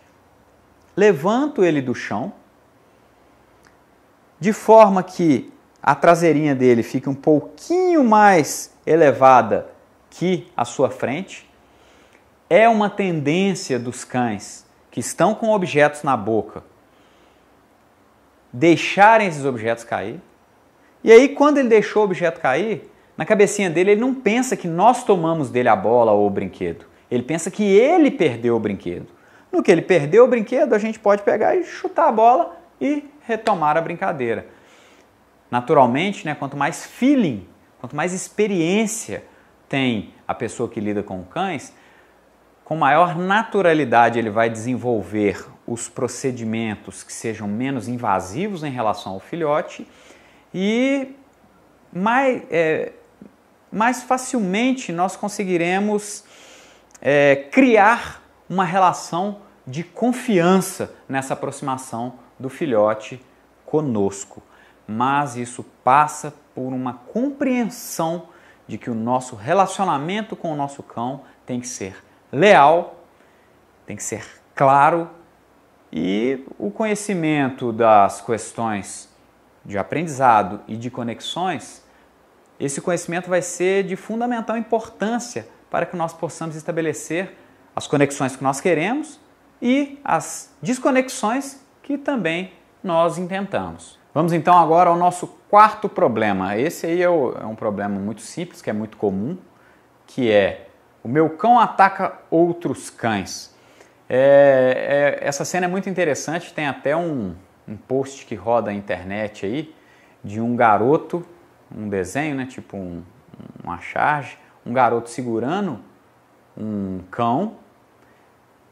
levanto ele do chão, de forma que a traseirinha dele fique um pouquinho mais elevada que a sua frente. É uma tendência dos cães que estão com objetos na boca deixarem esses objetos cair. E aí, quando ele deixou o objeto cair, na cabecinha dele, ele não pensa que nós tomamos dele a bola ou o brinquedo. Ele pensa que ele perdeu o brinquedo. No que ele perdeu o brinquedo, a gente pode pegar e chutar a bola e retomar a brincadeira. Naturalmente, né, quanto mais feeling, quanto mais experiência tem a pessoa que lida com cães, com maior naturalidade ele vai desenvolver os procedimentos que sejam menos invasivos em relação ao filhote e mais, é, mais facilmente nós conseguiremos é, criar uma relação de confiança nessa aproximação do filhote conosco. Mas isso passa por uma compreensão de que o nosso relacionamento com o nosso cão tem que ser leal, tem que ser claro e o conhecimento das questões de aprendizado e de conexões, esse conhecimento vai ser de fundamental importância para que nós possamos estabelecer as conexões que nós queremos e as desconexões que também nós intentamos. Vamos então agora ao nosso quarto problema. Esse aí é, é um problema muito simples, que é muito comum, que é o meu cão ataca outros cães. É, é, essa cena é muito interessante, tem até um, um post que roda a internet aí de um garoto, um desenho, né, tipo um, uma charge, um garoto segurando um cão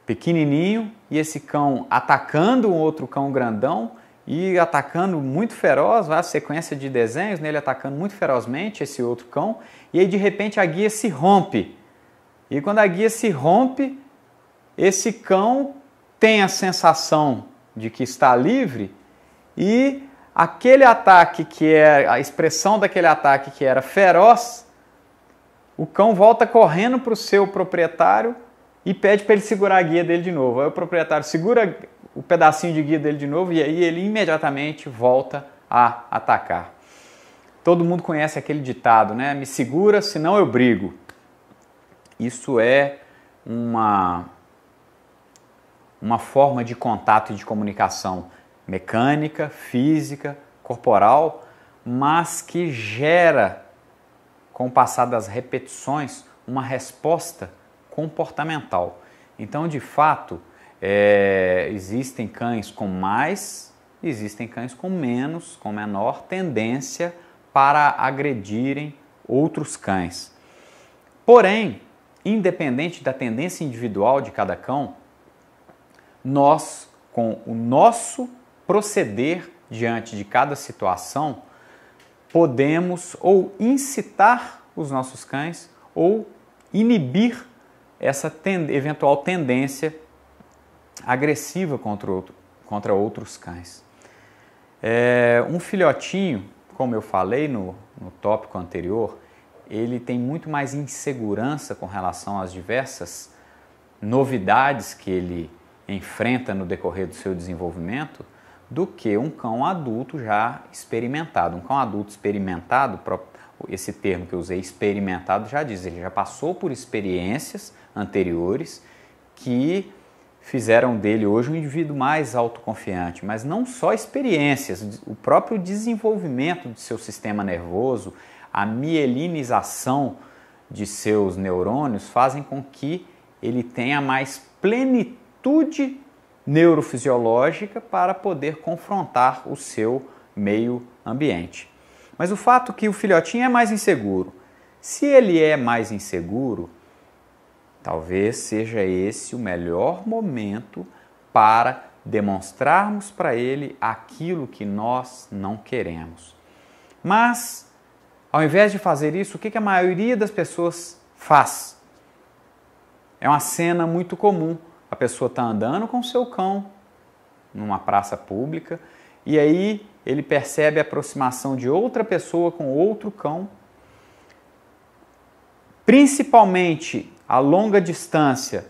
pequenininho e esse cão atacando um outro cão grandão e atacando muito feroz, a sequência de desenhos nele né, atacando muito ferozmente esse outro cão, e aí de repente a guia se rompe. E quando a guia se rompe, esse cão tem a sensação de que está livre e aquele ataque que é a expressão daquele ataque que era feroz, o cão volta correndo para o seu proprietário e pede para ele segurar a guia dele de novo. Aí o proprietário segura o pedacinho de guia dele de novo e aí ele imediatamente volta a atacar. Todo mundo conhece aquele ditado, né? Me segura, senão eu brigo. Isso é uma uma forma de contato e de comunicação mecânica, física, corporal, mas que gera, com o passar das repetições, uma resposta comportamental. Então, de fato, é, existem cães com mais, existem cães com menos, com menor tendência para agredirem outros cães. Porém, independente da tendência individual de cada cão, nós, com o nosso proceder diante de cada situação, podemos ou incitar os nossos cães ou inibir essa tend eventual tendência agressiva contra, outro, contra outros cães. É, um filhotinho, como eu falei no, no tópico anterior, ele tem muito mais insegurança com relação às diversas novidades que ele enfrenta no decorrer do seu desenvolvimento do que um cão adulto já experimentado. Um cão adulto experimentado, esse termo que eu usei, experimentado, já diz, ele já passou por experiências anteriores que fizeram dele hoje um indivíduo mais autoconfiante, mas não só experiências, o próprio desenvolvimento do seu sistema nervoso, a mielinização de seus neurônios fazem com que ele tenha mais plenitude atitude neurofisiológica para poder confrontar o seu meio ambiente. Mas o fato que o filhotinho é mais inseguro. Se ele é mais inseguro, talvez seja esse o melhor momento para demonstrarmos para ele aquilo que nós não queremos. Mas, ao invés de fazer isso, o que a maioria das pessoas faz? É uma cena muito comum a pessoa está andando com o seu cão numa praça pública e aí ele percebe a aproximação de outra pessoa com outro cão. Principalmente a longa distância,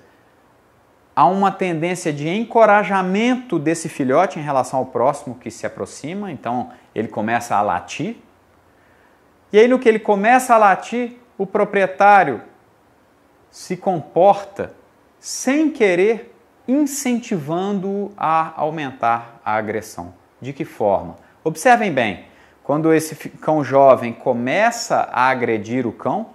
há uma tendência de encorajamento desse filhote em relação ao próximo que se aproxima, então ele começa a latir. E aí, no que ele começa a latir, o proprietário se comporta sem querer incentivando a aumentar a agressão. De que forma? Observem bem, quando esse cão jovem começa a agredir o cão,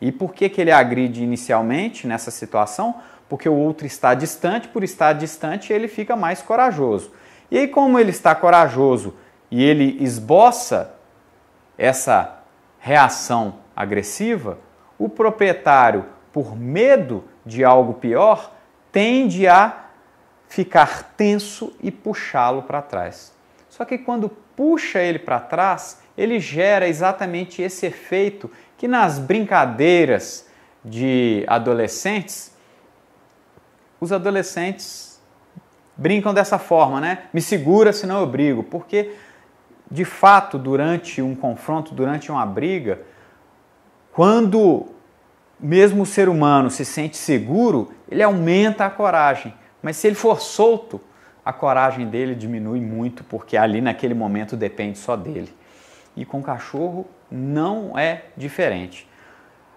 e por que, que ele agride inicialmente nessa situação? Porque o outro está distante, por estar distante, ele fica mais corajoso. E aí, como ele está corajoso e ele esboça essa reação agressiva, o proprietário, por medo, de algo pior tende a ficar tenso e puxá-lo para trás. Só que quando puxa ele para trás, ele gera exatamente esse efeito que nas brincadeiras de adolescentes, os adolescentes brincam dessa forma, né? Me segura, senão eu brigo. Porque, de fato, durante um confronto, durante uma briga, quando mesmo o ser humano se sente seguro, ele aumenta a coragem. Mas se ele for solto, a coragem dele diminui muito, porque ali naquele momento depende só dele. E com o cachorro não é diferente.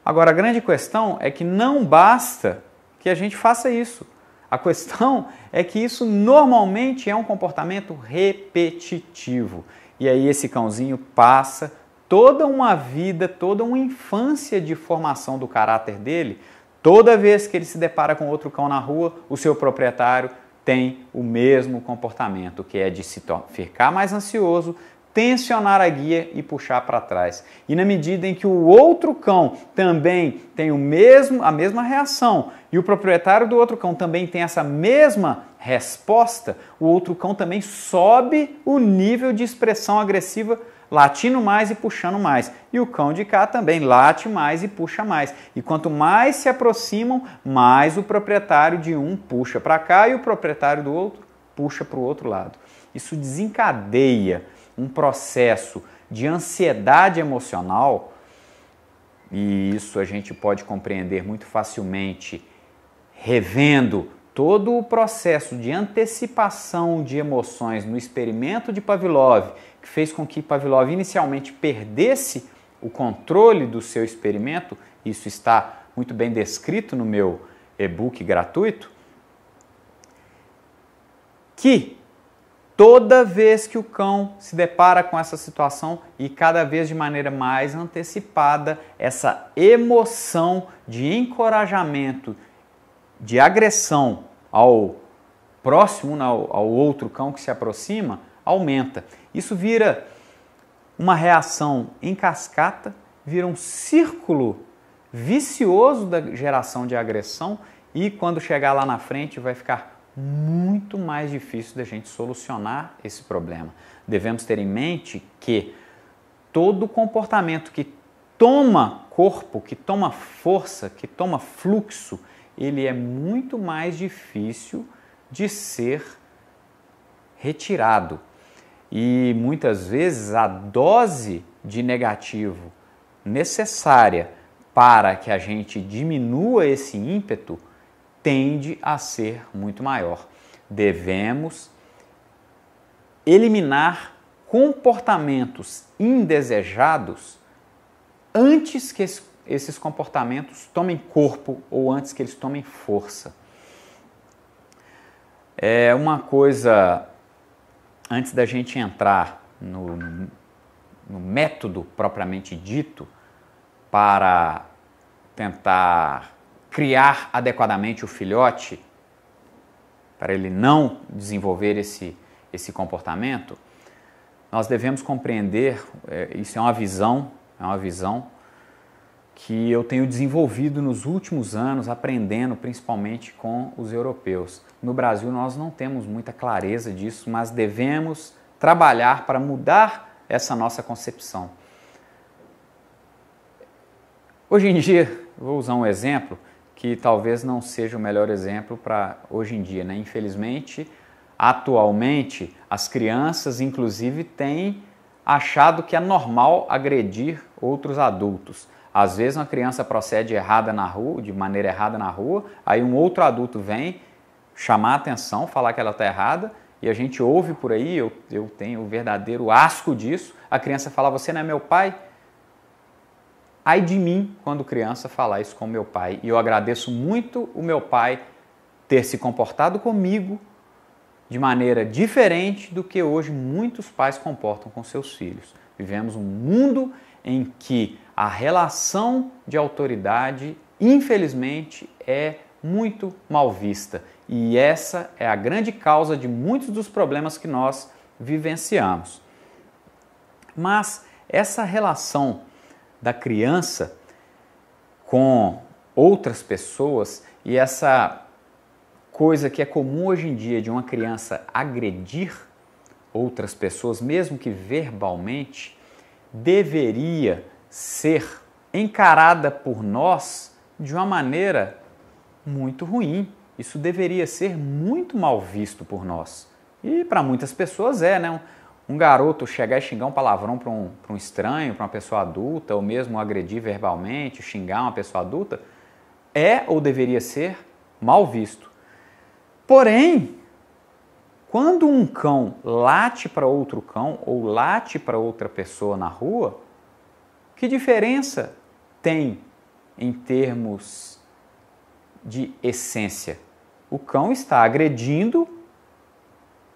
Agora, a grande questão é que não basta que a gente faça isso. A questão (laughs) é que isso normalmente é um comportamento repetitivo. E aí esse cãozinho passa toda uma vida, toda uma infância de formação do caráter dele, toda vez que ele se depara com outro cão na rua, o seu proprietário tem o mesmo comportamento, que é de se ficar mais ansioso, tensionar a guia e puxar para trás. E na medida em que o outro cão também tem o mesmo, a mesma reação e o proprietário do outro cão também tem essa mesma resposta, o outro cão também sobe o nível de expressão agressiva latindo mais e puxando mais. E o cão de cá também late mais e puxa mais. E quanto mais se aproximam, mais o proprietário de um puxa para cá e o proprietário do outro puxa para o outro lado. Isso desencadeia um processo de ansiedade emocional, e isso a gente pode compreender muito facilmente revendo todo o processo de antecipação de emoções no experimento de Pavlov que fez com que Pavlov inicialmente perdesse o controle do seu experimento, isso está muito bem descrito no meu e-book gratuito, que toda vez que o cão se depara com essa situação e cada vez de maneira mais antecipada, essa emoção de encorajamento, de agressão ao próximo, né, ao, outro cão que se aproxima, aumenta. Isso vira uma reação em cascata, vira um círculo vicioso da geração de agressão e quando chegar lá na frente vai ficar muito mais difícil da gente solucionar esse problema. Devemos ter em mente que todo comportamento que toma corpo, que toma força, que toma fluxo, ele é muito mais difícil de ser retirado. E muitas vezes a dose de negativo necessária para que a gente diminua esse ímpeto tende a ser muito maior. Devemos eliminar comportamentos indesejados antes que esses comportamentos tomem corpo ou antes que eles tomem força. É uma coisa antes da gente entrar no, no método propriamente dito para tentar criar adequadamente o filhote, para ele não desenvolver esse, esse comportamento, nós devemos compreender, é, isso é uma visão, é uma visão que eu tenho desenvolvido nos últimos anos, aprendendo principalmente com os europeus. No Brasil, nós não temos muita clareza disso, mas devemos trabalhar para mudar essa nossa concepção. Hoje em dia, vou usar um exemplo que talvez não seja o melhor exemplo para hoje em dia, né? Infelizmente, atualmente, as crianças, inclusive, têm achado que é normal agredir outros adultos. Às vezes uma criança procede errada na rua, de maneira errada na rua, aí um outro adulto vem chamar a atenção, falar que ela está errada, e a gente ouve por aí, eu, eu tenho o verdadeiro asco disso, a criança fala, você não é meu pai? Ai de mim quando criança falar isso com meu pai. E eu agradeço muito o meu pai ter se comportado comigo de maneira diferente do que hoje muitos pais comportam com seus filhos. Vivemos um mundo em que a relação de autoridade, infelizmente, é muito mal vista e essa é a grande causa de muitos dos problemas que nós vivenciamos. Mas essa relação da criança com outras pessoas e essa coisa que é comum hoje em dia de uma criança agredir outras pessoas, mesmo que verbalmente, deveria ser encarada por nós de uma maneira muito ruim. Isso deveria ser muito mal visto por nós. E para muitas pessoas é, né? Um garoto chegar e xingar um palavrão para um, um estranho, para uma pessoa adulta, ou mesmo agredir verbalmente, xingar uma pessoa adulta, é ou deveria ser mal visto. Porém, quando um cão late para outro cão ou late para outra pessoa na rua, que diferença tem em termos de essência? O cão está agredindo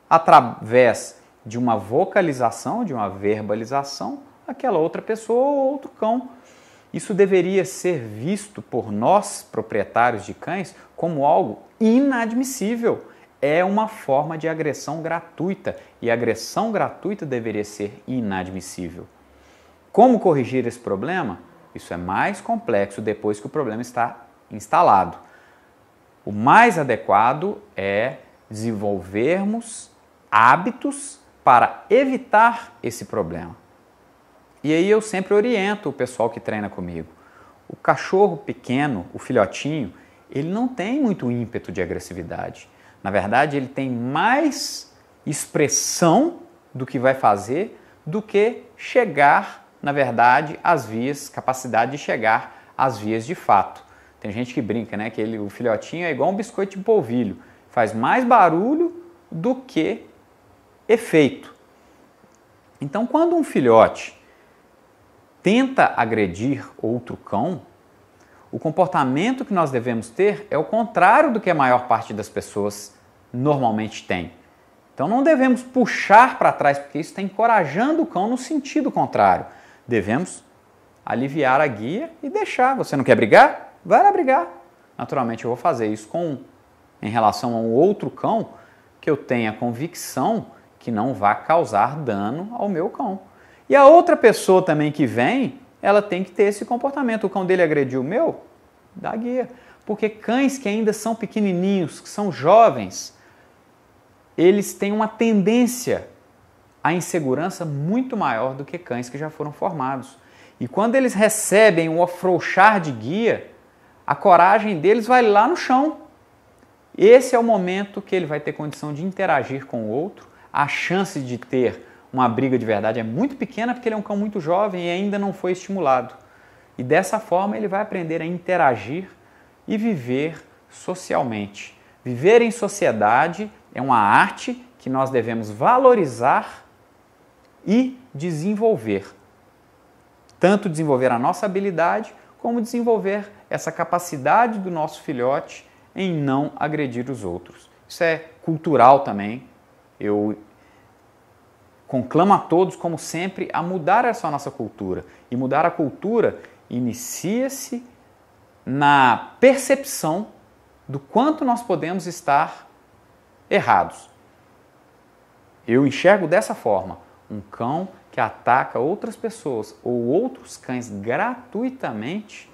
através de uma vocalização, de uma verbalização, aquela outra pessoa ou outro cão. Isso deveria ser visto por nós, proprietários de cães, como algo inadmissível. É uma forma de agressão gratuita e agressão gratuita deveria ser inadmissível. Como corrigir esse problema? Isso é mais complexo depois que o problema está instalado. O mais adequado é desenvolvermos hábitos para evitar esse problema. E aí eu sempre oriento o pessoal que treina comigo. O cachorro pequeno, o filhotinho, ele não tem muito ímpeto de agressividade. Na verdade, ele tem mais expressão do que vai fazer do que chegar na verdade, as vias, capacidade de chegar às vias de fato. Tem gente que brinca, né? Que ele, o filhotinho é igual um biscoito de polvilho, faz mais barulho do que efeito. Então, quando um filhote tenta agredir outro cão, o comportamento que nós devemos ter é o contrário do que a maior parte das pessoas normalmente tem. Então não devemos puxar para trás, porque isso está encorajando o cão no sentido contrário devemos aliviar a guia e deixar. Você não quer brigar? Vai lá brigar. Naturalmente eu vou fazer isso com em relação a um outro cão que eu tenha convicção que não vá causar dano ao meu cão. E a outra pessoa também que vem, ela tem que ter esse comportamento. O cão dele agrediu o meu? Dá guia. Porque cães que ainda são pequenininhos, que são jovens, eles têm uma tendência a insegurança muito maior do que cães que já foram formados. E quando eles recebem um afrouxar de guia, a coragem deles vai lá no chão. Esse é o momento que ele vai ter condição de interagir com o outro. A chance de ter uma briga de verdade é muito pequena porque ele é um cão muito jovem e ainda não foi estimulado. E dessa forma ele vai aprender a interagir e viver socialmente. Viver em sociedade é uma arte que nós devemos valorizar e desenvolver. Tanto desenvolver a nossa habilidade, como desenvolver essa capacidade do nosso filhote em não agredir os outros. Isso é cultural também. Eu conclamo a todos, como sempre, a mudar essa nossa cultura. E mudar a cultura inicia-se na percepção do quanto nós podemos estar errados. Eu enxergo dessa forma um cão que ataca outras pessoas ou outros cães gratuitamente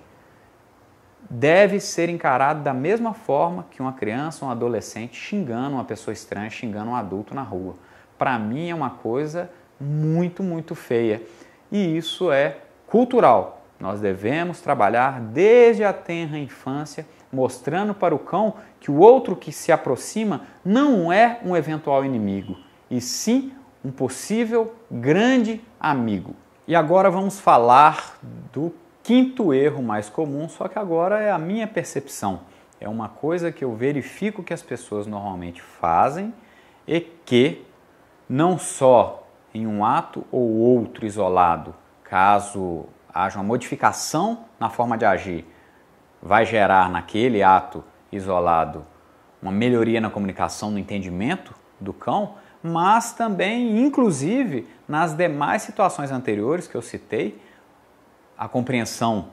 deve ser encarado da mesma forma que uma criança um adolescente xingando uma pessoa estranha, xingando um adulto na rua. Para mim é uma coisa muito, muito feia. E isso é cultural. Nós devemos trabalhar desde a tenra infância, mostrando para o cão que o outro que se aproxima não é um eventual inimigo, e sim um possível grande amigo. E agora vamos falar do quinto erro mais comum, só que agora é a minha percepção. É uma coisa que eu verifico que as pessoas normalmente fazem e que não só em um ato ou outro isolado, caso haja uma modificação na forma de agir, vai gerar naquele ato isolado uma melhoria na comunicação, no entendimento do cão, mas também, inclusive, nas demais situações anteriores que eu citei, a compreensão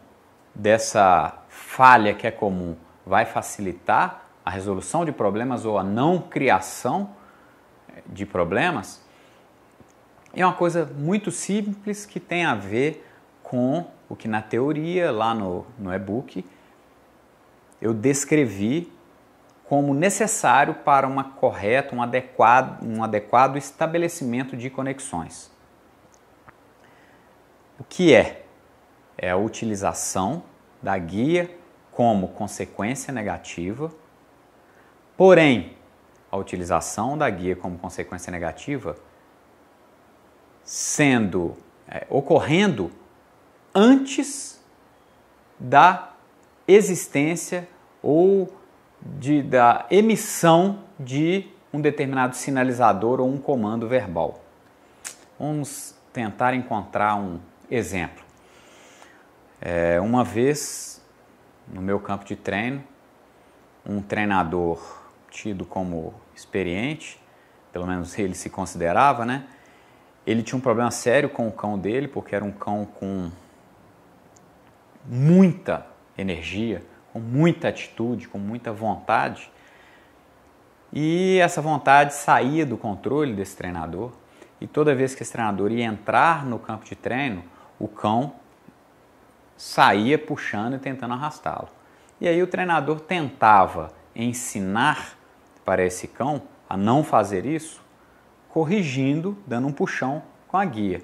dessa falha que é comum vai facilitar a resolução de problemas ou a não criação de problemas. É uma coisa muito simples que tem a ver com o que na teoria, lá no, no e-book, eu descrevi como necessário para uma correta, um adequado, um adequado estabelecimento de conexões. O que é? É a utilização da guia como consequência negativa, porém, a utilização da guia como consequência negativa sendo é, ocorrendo antes da existência ou de, da emissão de um determinado sinalizador ou um comando verbal. Vamos tentar encontrar um exemplo. É, uma vez, no meu campo de treino, um treinador tido como experiente, pelo menos ele se considerava, né? Ele tinha um problema sério com o cão dele, porque era um cão com muita energia, com muita atitude, com muita vontade. E essa vontade saía do controle desse treinador. E toda vez que esse treinador ia entrar no campo de treino, o cão saía puxando e tentando arrastá-lo. E aí o treinador tentava ensinar para esse cão a não fazer isso, corrigindo, dando um puxão com a guia.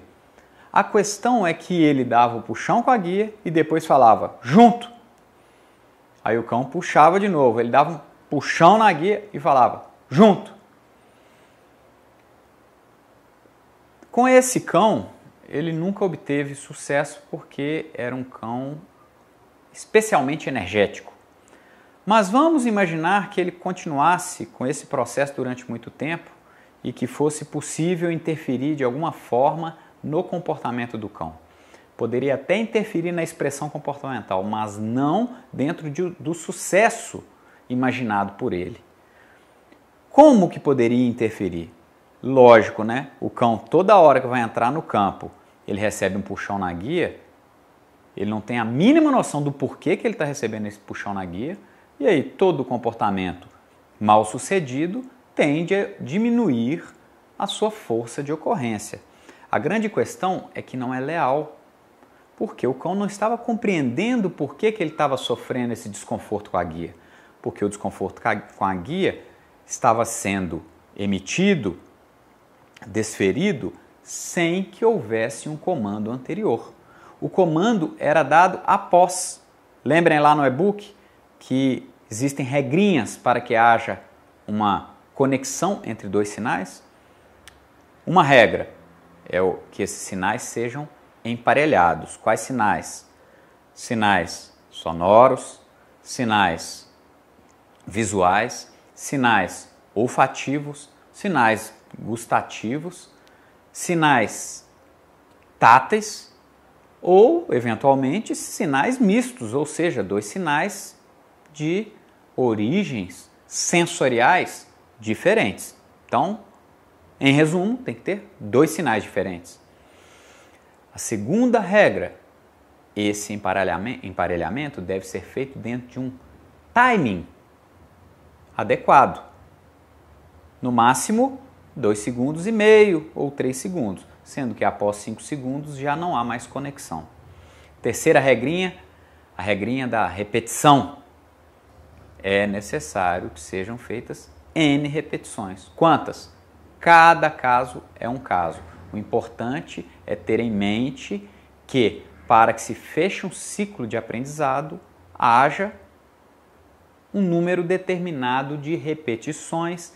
A questão é que ele dava o puxão com a guia e depois falava: junto, Aí o cão puxava de novo, ele dava um puxão na guia e falava: junto. Com esse cão, ele nunca obteve sucesso porque era um cão especialmente energético. Mas vamos imaginar que ele continuasse com esse processo durante muito tempo e que fosse possível interferir de alguma forma no comportamento do cão. Poderia até interferir na expressão comportamental, mas não dentro de, do sucesso imaginado por ele. Como que poderia interferir? Lógico, né? O cão, toda hora que vai entrar no campo, ele recebe um puxão na guia, ele não tem a mínima noção do porquê que ele está recebendo esse puxão na guia, e aí todo comportamento mal sucedido tende a diminuir a sua força de ocorrência. A grande questão é que não é leal. Porque o cão não estava compreendendo por que, que ele estava sofrendo esse desconforto com a guia. Porque o desconforto com a guia estava sendo emitido, desferido, sem que houvesse um comando anterior. O comando era dado após. Lembrem lá no e-book que existem regrinhas para que haja uma conexão entre dois sinais? Uma regra é que esses sinais sejam emparelhados. Quais sinais? Sinais sonoros, sinais visuais, sinais olfativos, sinais gustativos, sinais táteis ou, eventualmente, sinais mistos, ou seja, dois sinais de origens sensoriais diferentes. Então, em resumo, tem que ter dois sinais diferentes. A segunda regra, esse emparelhamento deve ser feito dentro de um timing adequado. No máximo, 2 segundos e meio ou 3 segundos, sendo que após 5 segundos já não há mais conexão. Terceira regrinha, a regrinha da repetição. É necessário que sejam feitas N repetições. Quantas? Cada caso é um caso. O importante é ter em mente que, para que se feche um ciclo de aprendizado, haja um número determinado de repetições,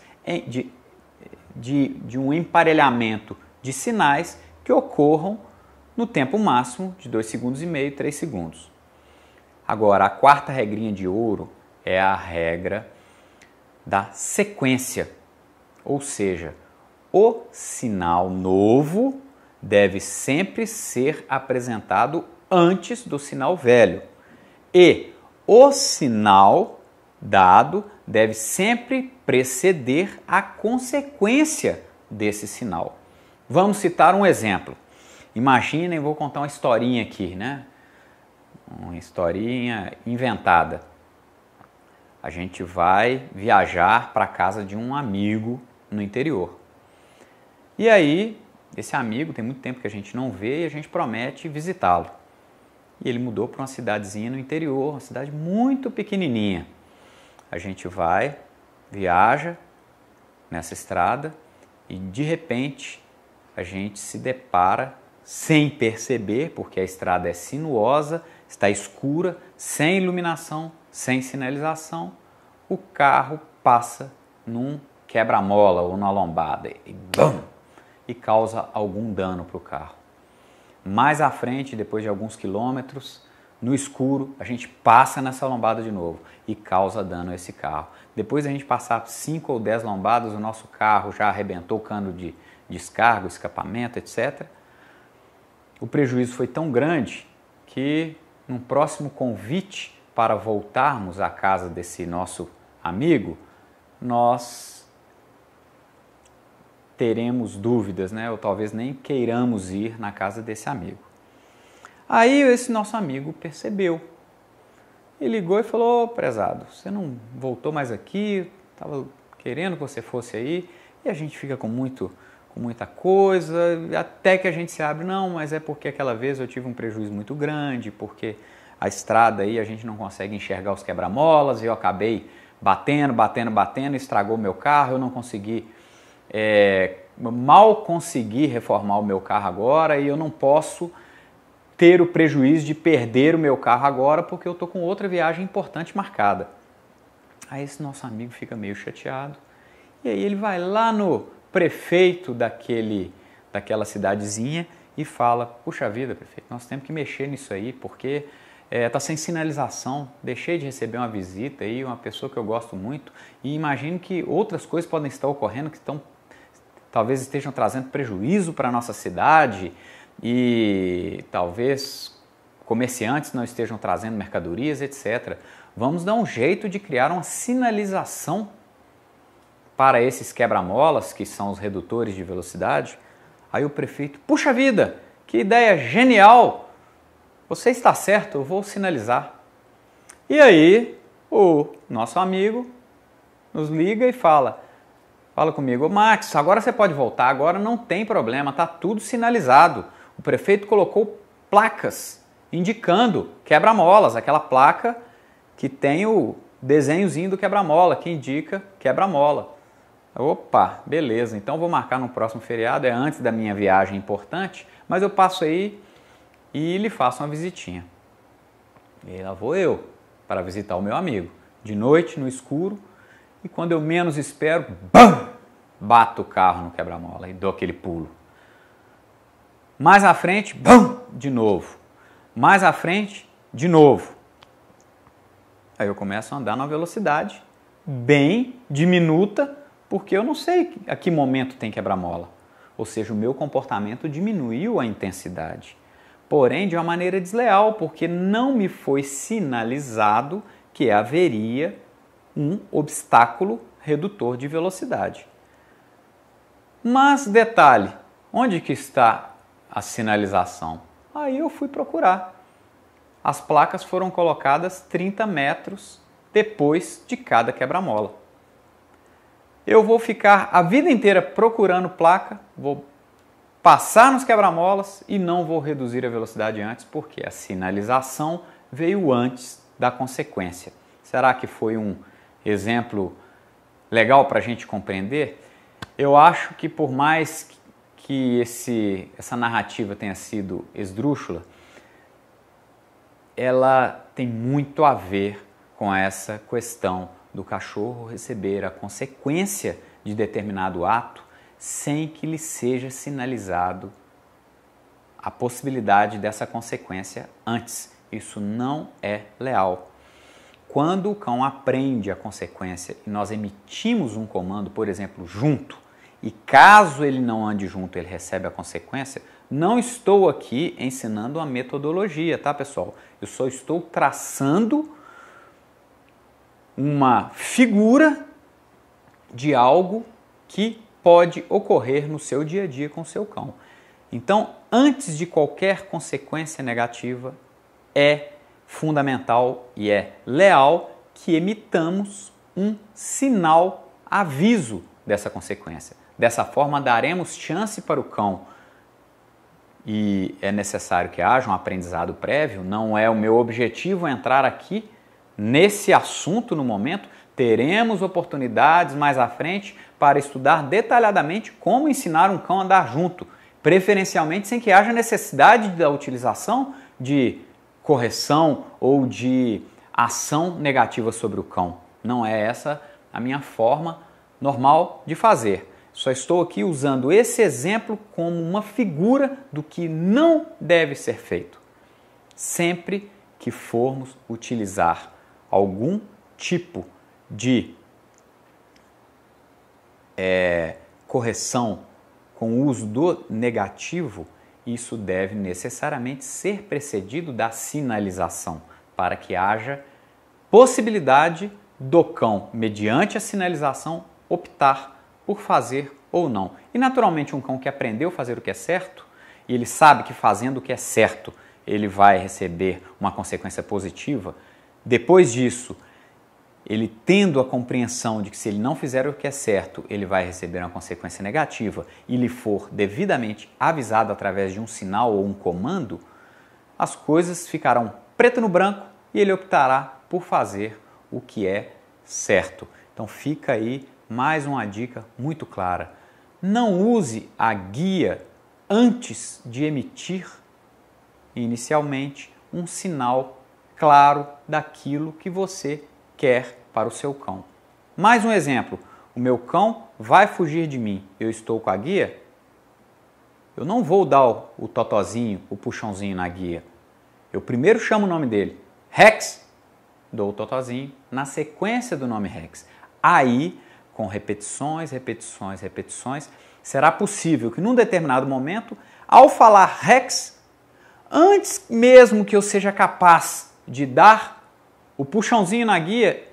de, de, de um emparelhamento de sinais que ocorram no tempo máximo de 2 segundos e meio, 3 segundos. Agora, a quarta regrinha de ouro é a regra da sequência, ou seja, o sinal novo deve sempre ser apresentado antes do sinal velho. E o sinal dado deve sempre preceder a consequência desse sinal. Vamos citar um exemplo. Imaginem, vou contar uma historinha aqui, né? Uma historinha inventada. A gente vai viajar para a casa de um amigo no interior. E aí, esse amigo, tem muito tempo que a gente não vê e a gente promete visitá-lo. E ele mudou para uma cidadezinha no interior, uma cidade muito pequenininha. A gente vai, viaja nessa estrada e de repente a gente se depara sem perceber, porque a estrada é sinuosa, está escura, sem iluminação, sem sinalização, o carro passa num quebra-mola ou na lombada e bum! e causa algum dano para o carro. Mais à frente, depois de alguns quilômetros, no escuro, a gente passa nessa lombada de novo e causa dano a esse carro. Depois a gente passar 5 ou 10 lombadas, o nosso carro já arrebentou o cano de descargo, escapamento, etc. O prejuízo foi tão grande que, num próximo convite para voltarmos à casa desse nosso amigo, nós teremos dúvidas, né? Ou talvez nem queiramos ir na casa desse amigo. Aí esse nosso amigo percebeu e ligou e falou: oh, prezado, você não voltou mais aqui, estava querendo que você fosse aí, e a gente fica com muito com muita coisa, até que a gente se abre, não, mas é porque aquela vez eu tive um prejuízo muito grande, porque a estrada aí a gente não consegue enxergar os quebra-molas, e eu acabei batendo, batendo, batendo, estragou meu carro, eu não consegui é, mal consegui reformar o meu carro agora e eu não posso ter o prejuízo de perder o meu carro agora porque eu estou com outra viagem importante marcada. Aí esse nosso amigo fica meio chateado e aí ele vai lá no prefeito daquele, daquela cidadezinha e fala: Puxa vida, prefeito, nós temos que mexer nisso aí porque está eh, sem sinalização, deixei de receber uma visita aí, uma pessoa que eu gosto muito, e imagino que outras coisas podem estar ocorrendo que estão talvez estejam trazendo prejuízo para a nossa cidade e talvez comerciantes não estejam trazendo mercadorias, etc. Vamos dar um jeito de criar uma sinalização para esses quebra-molas, que são os redutores de velocidade. Aí o prefeito, puxa vida, que ideia genial! Você está certo, eu vou sinalizar. E aí o nosso amigo nos liga e fala: Fala comigo, Max, agora você pode voltar, agora não tem problema, tá tudo sinalizado. O prefeito colocou placas indicando quebra-molas, aquela placa que tem o desenhozinho do quebra-mola, que indica quebra-mola. Opa, beleza, então vou marcar no próximo feriado, é antes da minha viagem importante, mas eu passo aí e lhe faço uma visitinha. E lá vou eu para visitar o meu amigo. De noite, no escuro, e quando eu menos espero, bam, bato o carro no quebra-mola e dou aquele pulo. Mais à frente, bam, de novo. Mais à frente, de novo. Aí eu começo a andar numa velocidade bem diminuta, porque eu não sei a que momento tem quebra-mola. Ou seja, o meu comportamento diminuiu a intensidade. Porém, de uma maneira desleal, porque não me foi sinalizado que haveria um obstáculo redutor de velocidade. Mas detalhe, onde que está a sinalização? Aí eu fui procurar. As placas foram colocadas 30 metros depois de cada quebra-mola. Eu vou ficar a vida inteira procurando placa, vou passar nos quebra-molas e não vou reduzir a velocidade antes, porque a sinalização veio antes da consequência. Será que foi um exemplo legal para a gente compreender, eu acho que por mais que esse, essa narrativa tenha sido esdrúxula, ela tem muito a ver com essa questão do cachorro receber a consequência de determinado ato sem que lhe seja sinalizado a possibilidade dessa consequência antes. Isso não é leal. Quando o cão aprende a consequência e nós emitimos um comando, por exemplo, junto, e caso ele não ande junto, ele recebe a consequência, não estou aqui ensinando a metodologia, tá, pessoal? Eu só estou traçando uma figura de algo que pode ocorrer no seu dia a dia com seu cão. Então, antes de qualquer consequência negativa, é fundamental e é leal que emitamos um sinal aviso dessa consequência. Dessa forma, daremos chance para o cão e é necessário que haja um aprendizado prévio. Não é o meu objetivo entrar aqui nesse assunto no momento. Teremos oportunidades mais à frente para estudar detalhadamente como ensinar um cão a andar junto, preferencialmente sem que haja necessidade da utilização de correção ou de ação negativa sobre o cão. Não é essa a minha forma normal de fazer. Só estou aqui usando esse exemplo como uma figura do que não deve ser feito. Sempre que formos utilizar algum tipo de é, correção com o uso do negativo, isso deve necessariamente ser precedido da sinalização, para que haja possibilidade do cão, mediante a sinalização, optar por fazer ou não. E naturalmente, um cão que aprendeu a fazer o que é certo, e ele sabe que fazendo o que é certo, ele vai receber uma consequência positiva. Depois disso, ele tendo a compreensão de que se ele não fizer o que é certo, ele vai receber uma consequência negativa e lhe for devidamente avisado através de um sinal ou um comando, as coisas ficarão preto no branco e ele optará por fazer o que é certo. Então fica aí mais uma dica muito clara. Não use a guia antes de emitir inicialmente um sinal claro daquilo que você quer para o seu cão. Mais um exemplo: o meu cão vai fugir de mim, eu estou com a guia? Eu não vou dar o totozinho, o puxãozinho na guia. Eu primeiro chamo o nome dele, Rex, dou o totozinho na sequência do nome Rex. Aí, com repetições, repetições, repetições, será possível que num determinado momento, ao falar Rex, antes mesmo que eu seja capaz de dar o puxãozinho na guia,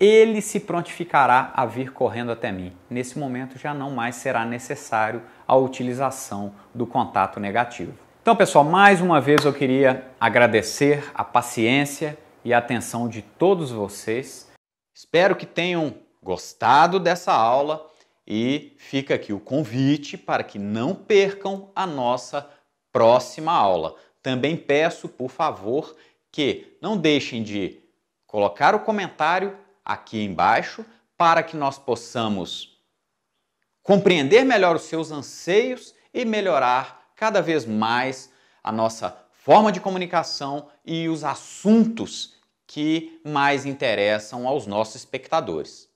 ele se prontificará a vir correndo até mim. Nesse momento já não mais será necessário a utilização do contato negativo. Então, pessoal, mais uma vez eu queria agradecer a paciência e a atenção de todos vocês. Espero que tenham gostado dessa aula e fica aqui o convite para que não percam a nossa próxima aula. Também peço, por favor, que não deixem de colocar o comentário aqui embaixo para que nós possamos compreender melhor os seus anseios e melhorar cada vez mais a nossa forma de comunicação e os assuntos que mais interessam aos nossos espectadores.